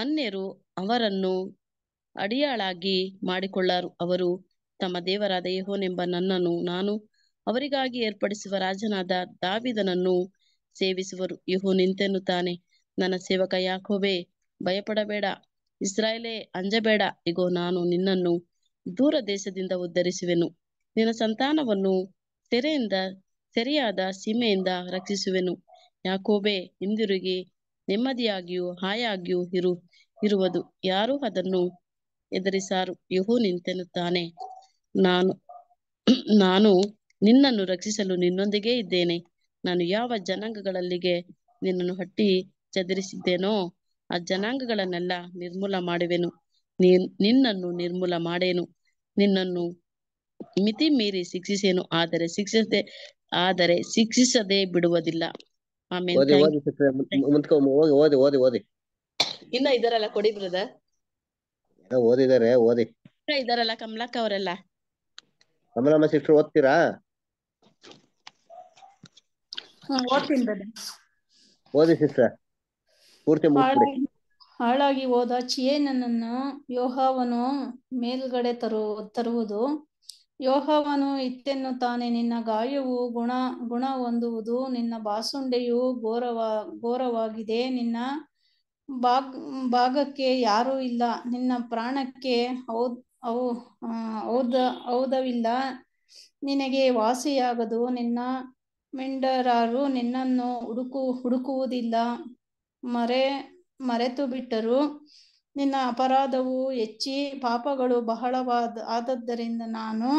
ಅನ್ಯರು ಅವರನ್ನು ಅಡಿಯಾಳಾಗಿ ಮಾಡಿಕೊಳ್ಳಾರು ಅವರು ತಮ್ಮ ದೇವರಾದ ಯಹೋನೆಂಬ ನನ್ನನ್ನು ನಾನು ಅವರಿಗಾಗಿ ಏರ್ಪಡಿಸುವ ರಾಜನಾದ ದಾವಿದನನ್ನು ಸೇವಿಸುವರು ಯಹೋ ನಿಂತೆನ್ನುತ್ತಾನೆ ನನ್ನ ಸೇವಕ ಯಾಕೋಬೇ ಭಯಪಡಬೇಡ ಇಸ್ರಾಯೇಲೇ ಅಂಜಬೇಡ ಇಗೋ ನಾನು ನಿನ್ನನ್ನು ದೂರ ದೇಶದಿಂದ ಉದ್ಧರಿಸುವೆನು ನಿನ್ನ ಸಂತಾನವನ್ನು ಸೆರೆಯಿಂದ ಸೆರೆಯಾದ ಸೀಮೆಯಿಂದ ರಕ್ಷಿಸುವೆನು ಯಾಕೋಬೆ ಹಿಂದಿರುಗಿ ನೆಮ್ಮದಿಯಾಗಿಯೂ ಹಾಯಾಗಿಯೂ ಇರು ಇರುವುದು ಯಾರು ಅದನ್ನು ಎದುರಿಸಾರು ಯಹು ನಿಂತೆನ್ನುತ್ತಾನೆ ನಾನು ನಾನು ನಿನ್ನನ್ನು ರಕ್ಷಿಸಲು ನಿನ್ನೊಂದಿಗೆ ಇದ್ದೇನೆ ನಾನು ಯಾವ ಜನಾಂಗಗಳಲ್ಲಿಗೆ ನಿನ್ನನ್ನು ಹಟ್ಟಿ ಚದರಿಸಿದ್ದೇನೋ ಆ ಜನಾಂಗಗಳನ್ನೆಲ್ಲ ನಿರ್ಮೂಲ ಮಾಡುವೆನು ನೀನ್ ನಿನ್ನನ್ನು ನಿರ್ಮೂಲ ಮಾಡೇನು ನಿನ್ನನ್ನು ಮಿತಿ ಮೀರಿ ಶಿಕ್ಷಿಸೇನು ಆದರೆ ಶಿಕ್ಷಿಸದೆ ಆದರೆ ಶಿಕ್ಷಿಸದೆ ಬಿಡುವುದಿಲ್ಲ ಓದಿ ಓದಿ ಓದಿ ಇನ್ನ ಇದಾರಲ್ಲ ಕೊಡಿ ಬ್ರದರ್ ಓದಿದಾರೆ ಓದಿ ಇದಾರಲ್ಲ ಕಮಲಕ್ಕ ಅವರೆಲ್ಲ ಕಮಲಮ್ಮ ಸಿಸ್ಟರ್ ಓದ್ತೀರಾ ಓದ್ತೀನಿ ಓದಿ ಸಿಸ್ಟರ್ ಪೂರ್ತಿ ಹಾಳಾಗಿ ಹೋದ ನನ್ನನ್ನು ಯೋಹಾವನು ಮೇಲ್ಗಡೆ ತರು ತರುವುದು ಯೋಹವನು ಇತ್ತೆನ್ನುತ್ತಾನೆ ನಿನ್ನ ಗಾಯವು ಗುಣ ಗುಣ ಹೊಂದುವುದು ನಿನ್ನ ಬಾಸುಂಡೆಯು ಘೋರವ ಘೋರವಾಗಿದೆ ನಿನ್ನ ಭಾಗ್ ಭಾಗಕ್ಕೆ ಯಾರೂ ಇಲ್ಲ ನಿನ್ನ ಪ್ರಾಣಕ್ಕೆ ಹೌದ್ ಅವು ಹೌದ ಹೌದವಿಲ್ಲ ನಿನಗೆ ವಾಸಿಯಾಗದು ನಿನ್ನ ಮೆಂಡರಾರು ನಿನ್ನನ್ನು ಹುಡುಕು ಹುಡುಕುವುದಿಲ್ಲ ಮರೆ ಮರೆತು ಬಿಟ್ಟರು ನಿನ್ನ ಅಪರಾಧವು ಹೆಚ್ಚಿ ಪಾಪಗಳು ಬಹಳವಾದ ಆದದ್ದರಿಂದ ನಾನು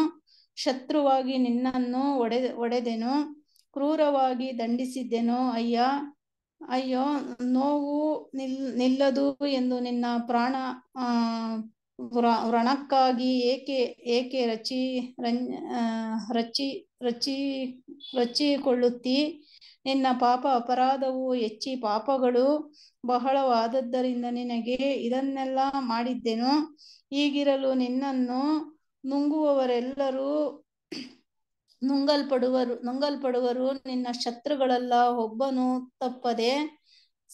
ಶತ್ರುವಾಗಿ ನಿನ್ನನ್ನು ಒಡೆ ಒಡೆದೆನು ಕ್ರೂರವಾಗಿ ದಂಡಿಸಿದ್ದೆನು ಅಯ್ಯ ಅಯ್ಯೋ ನೋವು ನಿಲ್ ನಿಲ್ಲದು ಎಂದು ನಿನ್ನ ಪ್ರಾಣ ವ್ರಣಕ್ಕಾಗಿ ಏಕೆ ಏಕೆ ರಚಿ ರಚಿ ರಚಿ ರಚಿಕೊಳ್ಳುತ್ತಿ ನಿನ್ನ ಪಾಪ ಅಪರಾಧವು ಹೆಚ್ಚಿ ಪಾಪಗಳು ಬಹಳವಾದದ್ದರಿಂದ ನಿನಗೆ ಇದನ್ನೆಲ್ಲ ಮಾಡಿದ್ದೆನು ಈಗಿರಲು ನಿನ್ನನ್ನು ನುಂಗುವವರೆಲ್ಲರೂ ನುಂಗಲ್ಪಡುವರು ನುಂಗಲ್ಪಡುವರು ನಿನ್ನ ಶತ್ರುಗಳೆಲ್ಲ ಒಬ್ಬನು ತಪ್ಪದೆ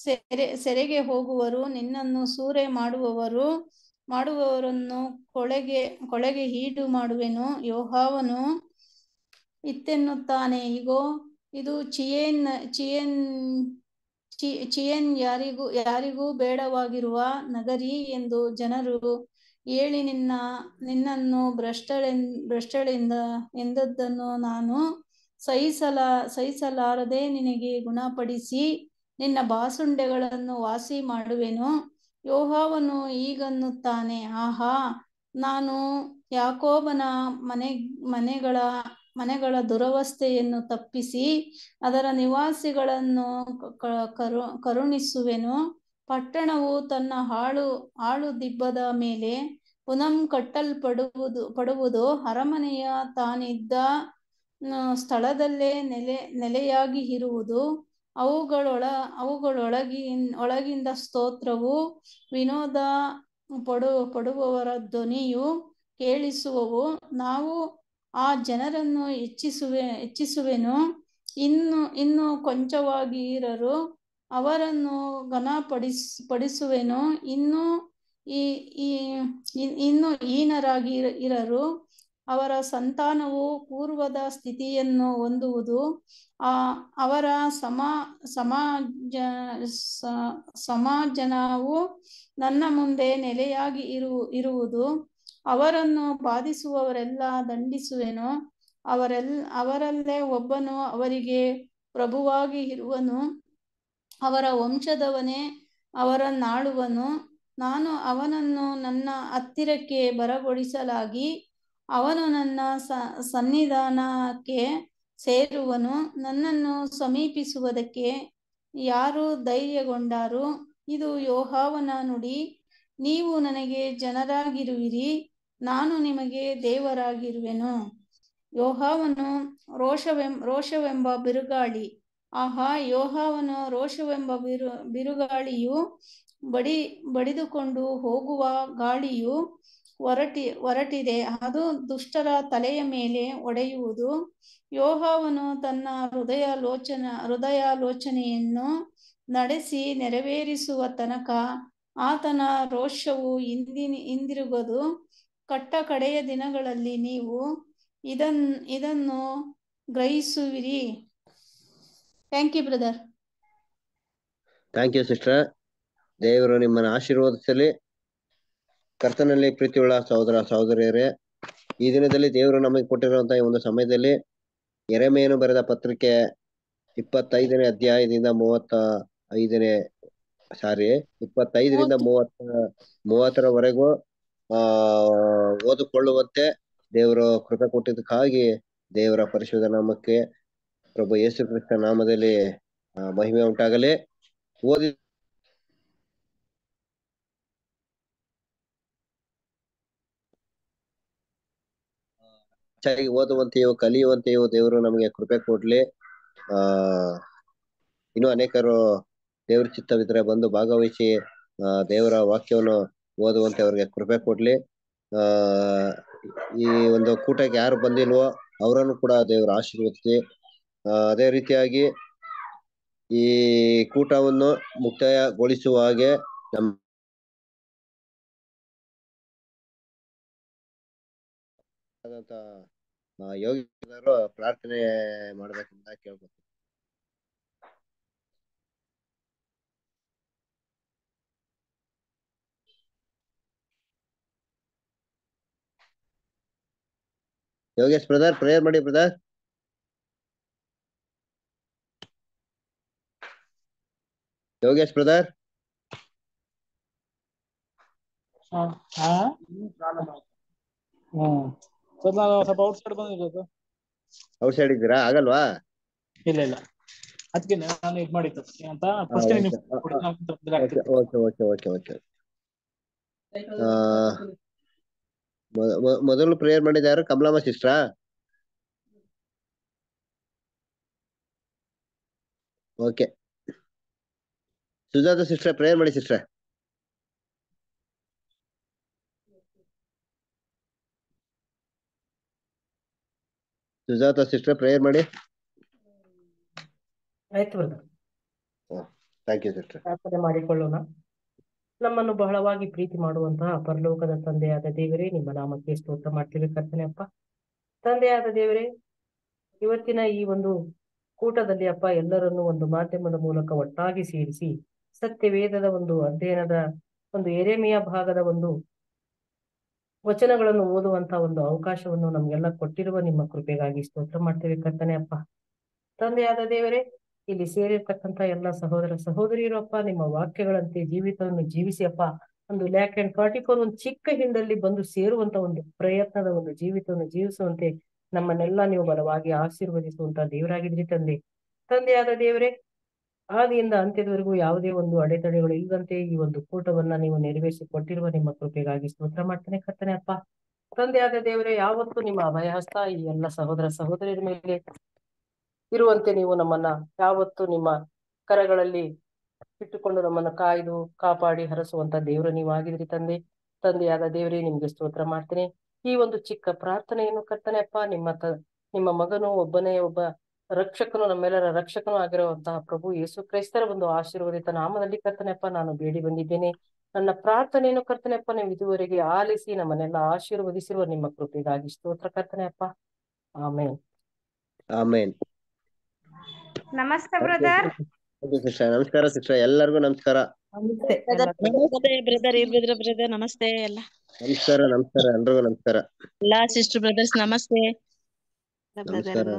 ಸೆರೆ ಸೆರೆಗೆ ಹೋಗುವರು ನಿನ್ನನ್ನು ಸೂರೆ ಮಾಡುವವರು ಮಾಡುವವರನ್ನು ಕೊಳೆಗೆ ಕೊಳೆಗೆ ಹೀಡು ಮಾಡುವೆನು ಯೋಹಾವನು ಇತ್ತೆನ್ನುತ್ತಾನೆ ಈಗೋ ಇದು ಚಿಯೇನ್ ಚಿಯೇನ್ ಚಿಯೇನ್ ಯಾರಿಗೂ ಯಾರಿಗೂ ಬೇಡವಾಗಿರುವ ನಗರಿ ಎಂದು ಜನರು ಹೇಳಿ ನಿನ್ನ ನಿನ್ನನ್ನು ಭ್ರಷ್ಟಳೆನ್ ಭ್ರಷ್ಟಳೆಂದ ಎಂದದ್ದನ್ನು ನಾನು ಸಹಿಸಲ ಸಹಿಸಲಾರದೆ ನಿನಗೆ ಗುಣಪಡಿಸಿ ನಿನ್ನ ಬಾಸುಂಡೆಗಳನ್ನು ವಾಸಿ ಮಾಡುವೆನು ಯೋಹಾವನು ಈಗನ್ನುತ್ತಾನೆ ಆಹಾ ನಾನು ಯಾಕೋಬನ ಮನೆ ಮನೆಗಳ ಮನೆಗಳ ದುರವಸ್ಥೆಯನ್ನು ತಪ್ಪಿಸಿ ಅದರ ನಿವಾಸಿಗಳನ್ನು ಕರು ಕರುಣಿಸುವೆನು ಪಟ್ಟಣವು ತನ್ನ ಹಾಳು ಹಾಳು ದಿಬ್ಬದ ಮೇಲೆ ಪುನಂ ಕಟ್ಟಲ್ಪಡುವುದು ಪಡುವುದು ಅರಮನೆಯ ತಾನಿದ್ದ ಸ್ಥಳದಲ್ಲೇ ನೆಲೆ ನೆಲೆಯಾಗಿ ಇರುವುದು ಅವುಗಳೊಳ ಅವುಗಳೊಳಗಿನ ಒಳಗಿಂದ ಸ್ತೋತ್ರವು ವಿನೋದ ಪಡು ಪಡುವವರ ಧ್ವನಿಯು ಕೇಳಿಸುವವು ನಾವು ಆ ಜನರನ್ನು ಹೆಚ್ಚಿಸುವೆ ಹೆಚ್ಚಿಸುವೆನು ಇನ್ನು ಇನ್ನು ಇರರು ಅವರನ್ನು ಘನಪಡಿಸ್ ಪಡಿಸುವೆನು ಇನ್ನು ಈ ಇನ್ನು ಹೀನರಾಗಿ ಇರರು ಅವರ ಸಂತಾನವು ಪೂರ್ವದ ಸ್ಥಿತಿಯನ್ನು ಹೊಂದುವುದು ಆ ಅವರ ಸಮ ಸಮಾಜ ಸಮಾಜನವು ನನ್ನ ಮುಂದೆ ನೆಲೆಯಾಗಿ ಇರು ಇರುವುದು ಅವರನ್ನು ಬಾಧಿಸುವವರೆಲ್ಲ ದಂಡಿಸುವೆನು ಅವರೆಲ್ ಅವರಲ್ಲೇ ಒಬ್ಬನು ಅವರಿಗೆ ಪ್ರಭುವಾಗಿ ಇರುವನು ಅವರ ವಂಶದವನೇ ಅವರನ್ನಾಳುವನು ನಾನು ಅವನನ್ನು ನನ್ನ ಹತ್ತಿರಕ್ಕೆ ಬರಗೊಳಿಸಲಾಗಿ ಅವನು ನನ್ನ ಸನ್ನಿಧಾನಕ್ಕೆ ಸೇರುವನು ನನ್ನನ್ನು ಸಮೀಪಿಸುವುದಕ್ಕೆ ಯಾರು ಧೈರ್ಯಗೊಂಡಾರು ಇದು ಯೋಹಾವನ ನುಡಿ ನೀವು ನನಗೆ ಜನರಾಗಿರುವಿರಿ ನಾನು ನಿಮಗೆ ದೇವರಾಗಿರುವೆನು ಯೋಹಾವನು ರೋಷವೆಂ ರೋಷವೆಂಬ ಬಿರುಗಾಳಿ ಆಹಾ ಯೋಹಾವನು ರೋಷವೆಂಬ ಬಿರು ಬಿರುಗಾಳಿಯು ಬಡಿ ಬಡಿದುಕೊಂಡು ಹೋಗುವ ಗಾಳಿಯು ಹೊರಟಿ ಹೊರಟಿದೆ ಅದು ದುಷ್ಟರ ತಲೆಯ ಮೇಲೆ ಒಡೆಯುವುದು ಯೋಹವನು ತನ್ನ ಹೃದಯ ಲೋಚನ ಹೃದಯಾಲೋಚನೆಯನ್ನು ನಡೆಸಿ ನೆರವೇರಿಸುವ ತನಕ ಆತನ ರೋಷವು ಹಿಂದಿನ ಹಿಂದಿರುಗದು ಕಟ್ಟ ಕಡೆಯ ದಿನಗಳಲ್ಲಿ ನೀವು ಇದನ್ ಇದನ್ನು ಗ್ರಹಿಸುವಿರಿ thank you brother thank you sister ದೇವರು ನಿಮ್ಮನ್ನು ಆಶೀರ್ವದಿಸಲಿ ಕರ್ತನಲ್ಲಿ ಪ್ರೀತಿಯುಳ್ಳ ಸಹೋದರ ಸಹೋದರಿಯರೇ ಈ ದಿನದಲ್ಲಿ ದೇವರು ನಮಗೆ ಕೊಟ್ಟಿರುವಂತಹ ಒಂದು ಸಮಯದಲ್ಲಿ ಎರೆಮೆಯನ್ನು ಬರೆದ ಪತ್ರಿಕೆ ಇಪ್ಪತ್ತೈದನೇ ಅಧ್ಯಾಯದಿಂದ ಮೂವತ್ತ ಐದನೇ ಸಾರಿ ಇಪ್ಪತ್ತೈದರಿಂದ ಮೂವತ್ತ ಮೂವತ್ತರವರೆಗೂ ಆ ಓದಿಕೊಳ್ಳುವಂತೆ ದೇವರು ಕೃತ ಕೊಟ್ಟಿದ್ದಕ್ಕಾಗಿ ದೇವರ ಪರಿಶುದ್ಧ ನಾಮಕ್ಕೆ ಪ್ರಭು ಯೇಸು ಕೃಷ್ಣ ನಾಮದಲ್ಲಿ ಮಹಿಮೆ ಉಂಟಾಗಲಿ ಓದಿ ಹೆಚ್ಚಾಗಿ ಓದುವಂತೆಯೋ ಕಲಿಯುವಂತೆಯೋ ದೇವರು ನಮಗೆ ಕೃಪೆ ಕೊಡ್ಲಿ ಆ ಇನ್ನು ಅನೇಕರು ದೇವ್ರ ಚಿತ್ತವಿದ್ರೆ ಬಂದು ಭಾಗವಹಿಸಿ ಆ ದೇವರ ವಾಕ್ಯವನ್ನು ಓದುವಂತೆ ಅವ್ರಿಗೆ ಕೃಪೆ ಕೊಡ್ಲಿ ಆ ಈ ಒಂದು ಕೂಟಕ್ಕೆ ಯಾರು ಬಂದಿಲ್ವೋ ಅವರನ್ನು ಕೂಡ ದೇವರು ಆಶೀರ್ವದಿಸಿ ಅದೇ ರೀತಿಯಾಗಿ ಈ ಕೂಟವನ್ನು ಮುಕ್ತಾಯಗೊಳಿಸುವ ಹಾಗೆ ನಮ್ಮ ಯೋಗಿಗಳು ಪ್ರಾರ್ಥನೆ ಮಾಡ್ಬೇಕಂತ ಕೇಳ್ಬೋದು ಯೋಗೇಶ್ ಬ್ರದರ್ ಪ್ರೇಯರ್ ಮಾಡಿ brother Yogesh brother hmm sir ನಾನು ಸ್ವಲ್ಪ ಔಟ್ ಸೈಡ್ ಬಂದಿರೋದು ಔಟ್ ಸೈಡ್ ಇದ್ದೀರಾ ಆಗಲ್ವಾ ಇಲ್ಲ ಇಲ್ಲ ಅದಕ್ಕೆ ನಾನು ಇದು ಮಾಡಿದ್ದೆ ಅಂತ first okay okay okay okay ಮೊದಲು ಪ್ರೇಯರ್ ಮಾಡಿದ ಯಾರು Kamalamma sister okay Sujatha sister prayer ಮಾಡಿ ಸಿಸ್ಟರ್ ಸುಜಾತ ಸಿಸ್ಟರ್ ಪ್ರೇಯರ್ ಮಾಡಿ ಆಯ್ತು ಥ್ಯಾಂಕ್ ಯು ಸಿಸ್ಟರ್ ಪ್ರಾರ್ಥನೆ ಮಾಡಿಕೊಳ್ಳೋಣ ನಮ್ಮನ್ನು ಬಹಳವಾಗಿ ಪ್ರೀತಿ ಮಾಡುವಂತಹ ಪರಲೋಕದ ತಂದೆಯಾದ ದೇವರೇ ನಿಮ್ಮ ನಾಮಕ್ಕೆ ಸ್ತೋತ್ರ ಮಾಡ್ತೀವಿ ಕರ್ತನೆ ಅಪ್ಪ ತಂದೆಯಾದ ದೇವರೇ ಇವತ್ತಿನ ಈ ಒಂದು ಕೂಟದಲ್ಲಿ ಅಪ್ಪ ಎಲ್ಲರನ್ನು ಒಂದು ಮಾಧ್ಯಮದ ಮೂಲಕ ಒಟ್ಟಾಗಿ ಸೇರಿಸಿ ಸತ್ಯವೇದದ ಒಂದು ಅಧ್ಯಯನದ ಒಂದು ಎರೆಮೆಯ ಭಾಗದ ಒಂದು ವಚನಗಳನ್ನು ಓದುವಂತ ಒಂದು ಅವಕಾಶವನ್ನು ನಮ್ಗೆಲ್ಲ ಕೊಟ್ಟಿರುವ ನಿಮ್ಮ ಕೃಪೆಗಾಗಿ ಸ್ತೋತ್ರ ಮಾಡ್ತೇವೆ ಕರ್ತನೆ ಅಪ್ಪ ತಂದೆಯಾದ ದೇವರೇ ಇಲ್ಲಿ ಸೇರಿರ್ತಕ್ಕಂಥ ಎಲ್ಲ ಸಹೋದರ ಸಹೋದರಿಯರು ಅಪ್ಪ ನಿಮ್ಮ ವಾಕ್ಯಗಳಂತೆ ಜೀವಿತವನ್ನು ಜೀವಿಸಿ ಅಪ್ಪ ಒಂದು ಲ್ಯಾಕ್ ಅಂಡ್ ಫಾರ್ಟಿ ಫೋರ್ ಒಂದು ಚಿಕ್ಕ ಹಿಂದಲ್ಲಿ ಬಂದು ಸೇರುವಂತ ಒಂದು ಪ್ರಯತ್ನದ ಒಂದು ಜೀವಿತವನ್ನು ಜೀವಿಸುವಂತೆ ನಮ್ಮನ್ನೆಲ್ಲ ನೀವು ಬಲವಾಗಿ ಆಶೀರ್ವದಿಸುವಂತಹ ದೇವರಾಗಿದ್ರಿ ತಂದೆ ತಂದೆಯಾದ ದೇವರೇ ಆದಿಯಿಂದ ಅಂತ್ಯದವರೆಗೂ ಯಾವುದೇ ಒಂದು ಅಡೆತಡೆಗಳು ಇಲ್ಲದಂತೆ ಈ ಒಂದು ಕೂಟವನ್ನ ನೀವು ನೆರವೇರಿಸಿಕೊಟ್ಟಿರುವ ಕೊಟ್ಟಿರುವ ನಿಮ್ಮ ಕೃಪೆಗಾಗಿ ಸ್ತೋತ್ರ ಮಾಡ್ತಾನೆ ಕರ್ತಾನೆ ಅಪ್ಪ ತಂದೆಯಾದ ದೇವರೇ ಯಾವತ್ತು ನಿಮ್ಮ ಅಭಯ ಹಸ್ತ ಈ ಎಲ್ಲ ಸಹೋದರ ಸಹೋದರಿಯರ ಮೇಲೆ ಇರುವಂತೆ ನೀವು ನಮ್ಮನ್ನ ಯಾವತ್ತು ನಿಮ್ಮ ಕರಗಳಲ್ಲಿ ಇಟ್ಟುಕೊಂಡು ನಮ್ಮನ್ನು ಕಾಯ್ದು ಕಾಪಾಡಿ ಹರಸುವಂತ ದೇವರು ಆಗಿದ್ರಿ ತಂದೆ ತಂದೆಯಾದ ದೇವರೇ ನಿಮ್ಗೆ ಸ್ತೋತ್ರ ಮಾಡ್ತೇನೆ ಈ ಒಂದು ಚಿಕ್ಕ ಪ್ರಾರ್ಥನೆಯನ್ನು ಕರ್ತಾನೆ ಅಪ್ಪ ನಿಮ್ಮ ನಿಮ್ಮ ಮಗನು ಒಬ್ಬನೇ ಒಬ್ಬ ರಕ್ಷಕನು ನಮ್ಮೆಲ್ಲರ ರಕ್ಷಕನು ಆಗಿರುವಂತಹ ಪ್ರಭು ಯೇಸು ಕ್ರೈಸ್ತರ ಒಂದು ಆಶೀರ್ವದಿತ ನಾಮದಲ್ಲಿ ಕರ್ತನೆಪ್ಪ ನಾನು ಬೇಡಿ ಬಂದಿದ್ದೇನೆ ನನ್ನ ಪ್ರಾರ್ಥನೆಯನ್ನು ಕರ್ತನೆಪ್ಪ ನೀವು ಇದುವರೆಗೆ ಆಲಿಸಿ ನಮ್ಮನ್ನೆಲ್ಲ ಆಶೀರ್ವದಿಸಿರುವ ನಿಮ್ಮ ಕೃಪೆಗಾಗಿ ಸ್ತೋತ್ರ ಕರ್ತನೆಯಪ್ಪ ಆಮೇನ್ ಆಮೇನ್ ನಮಸ್ತೆ ಬ್ರದರ್ ನಮಸ್ಕಾರ ಶಿಕ್ಷ ಎಲ್ಲರಿಗೂ ನಮಸ್ಕಾರ ಬ್ರದರ್ ನಮಸ್ತೆ ಎಲ್ಲ ನಮಸ್ಕಾರ ನಮಸ್ಕಾರ ಎಲ್ರಿಗೂ ನಮಸ್ಕಾರ ಎಲ್ಲಾ ಸಿಸ್ಟರ್ ಬ್ರದರ್ಸ್ ನಮಸ್ತೆ ನಮಸ್ಕಾರ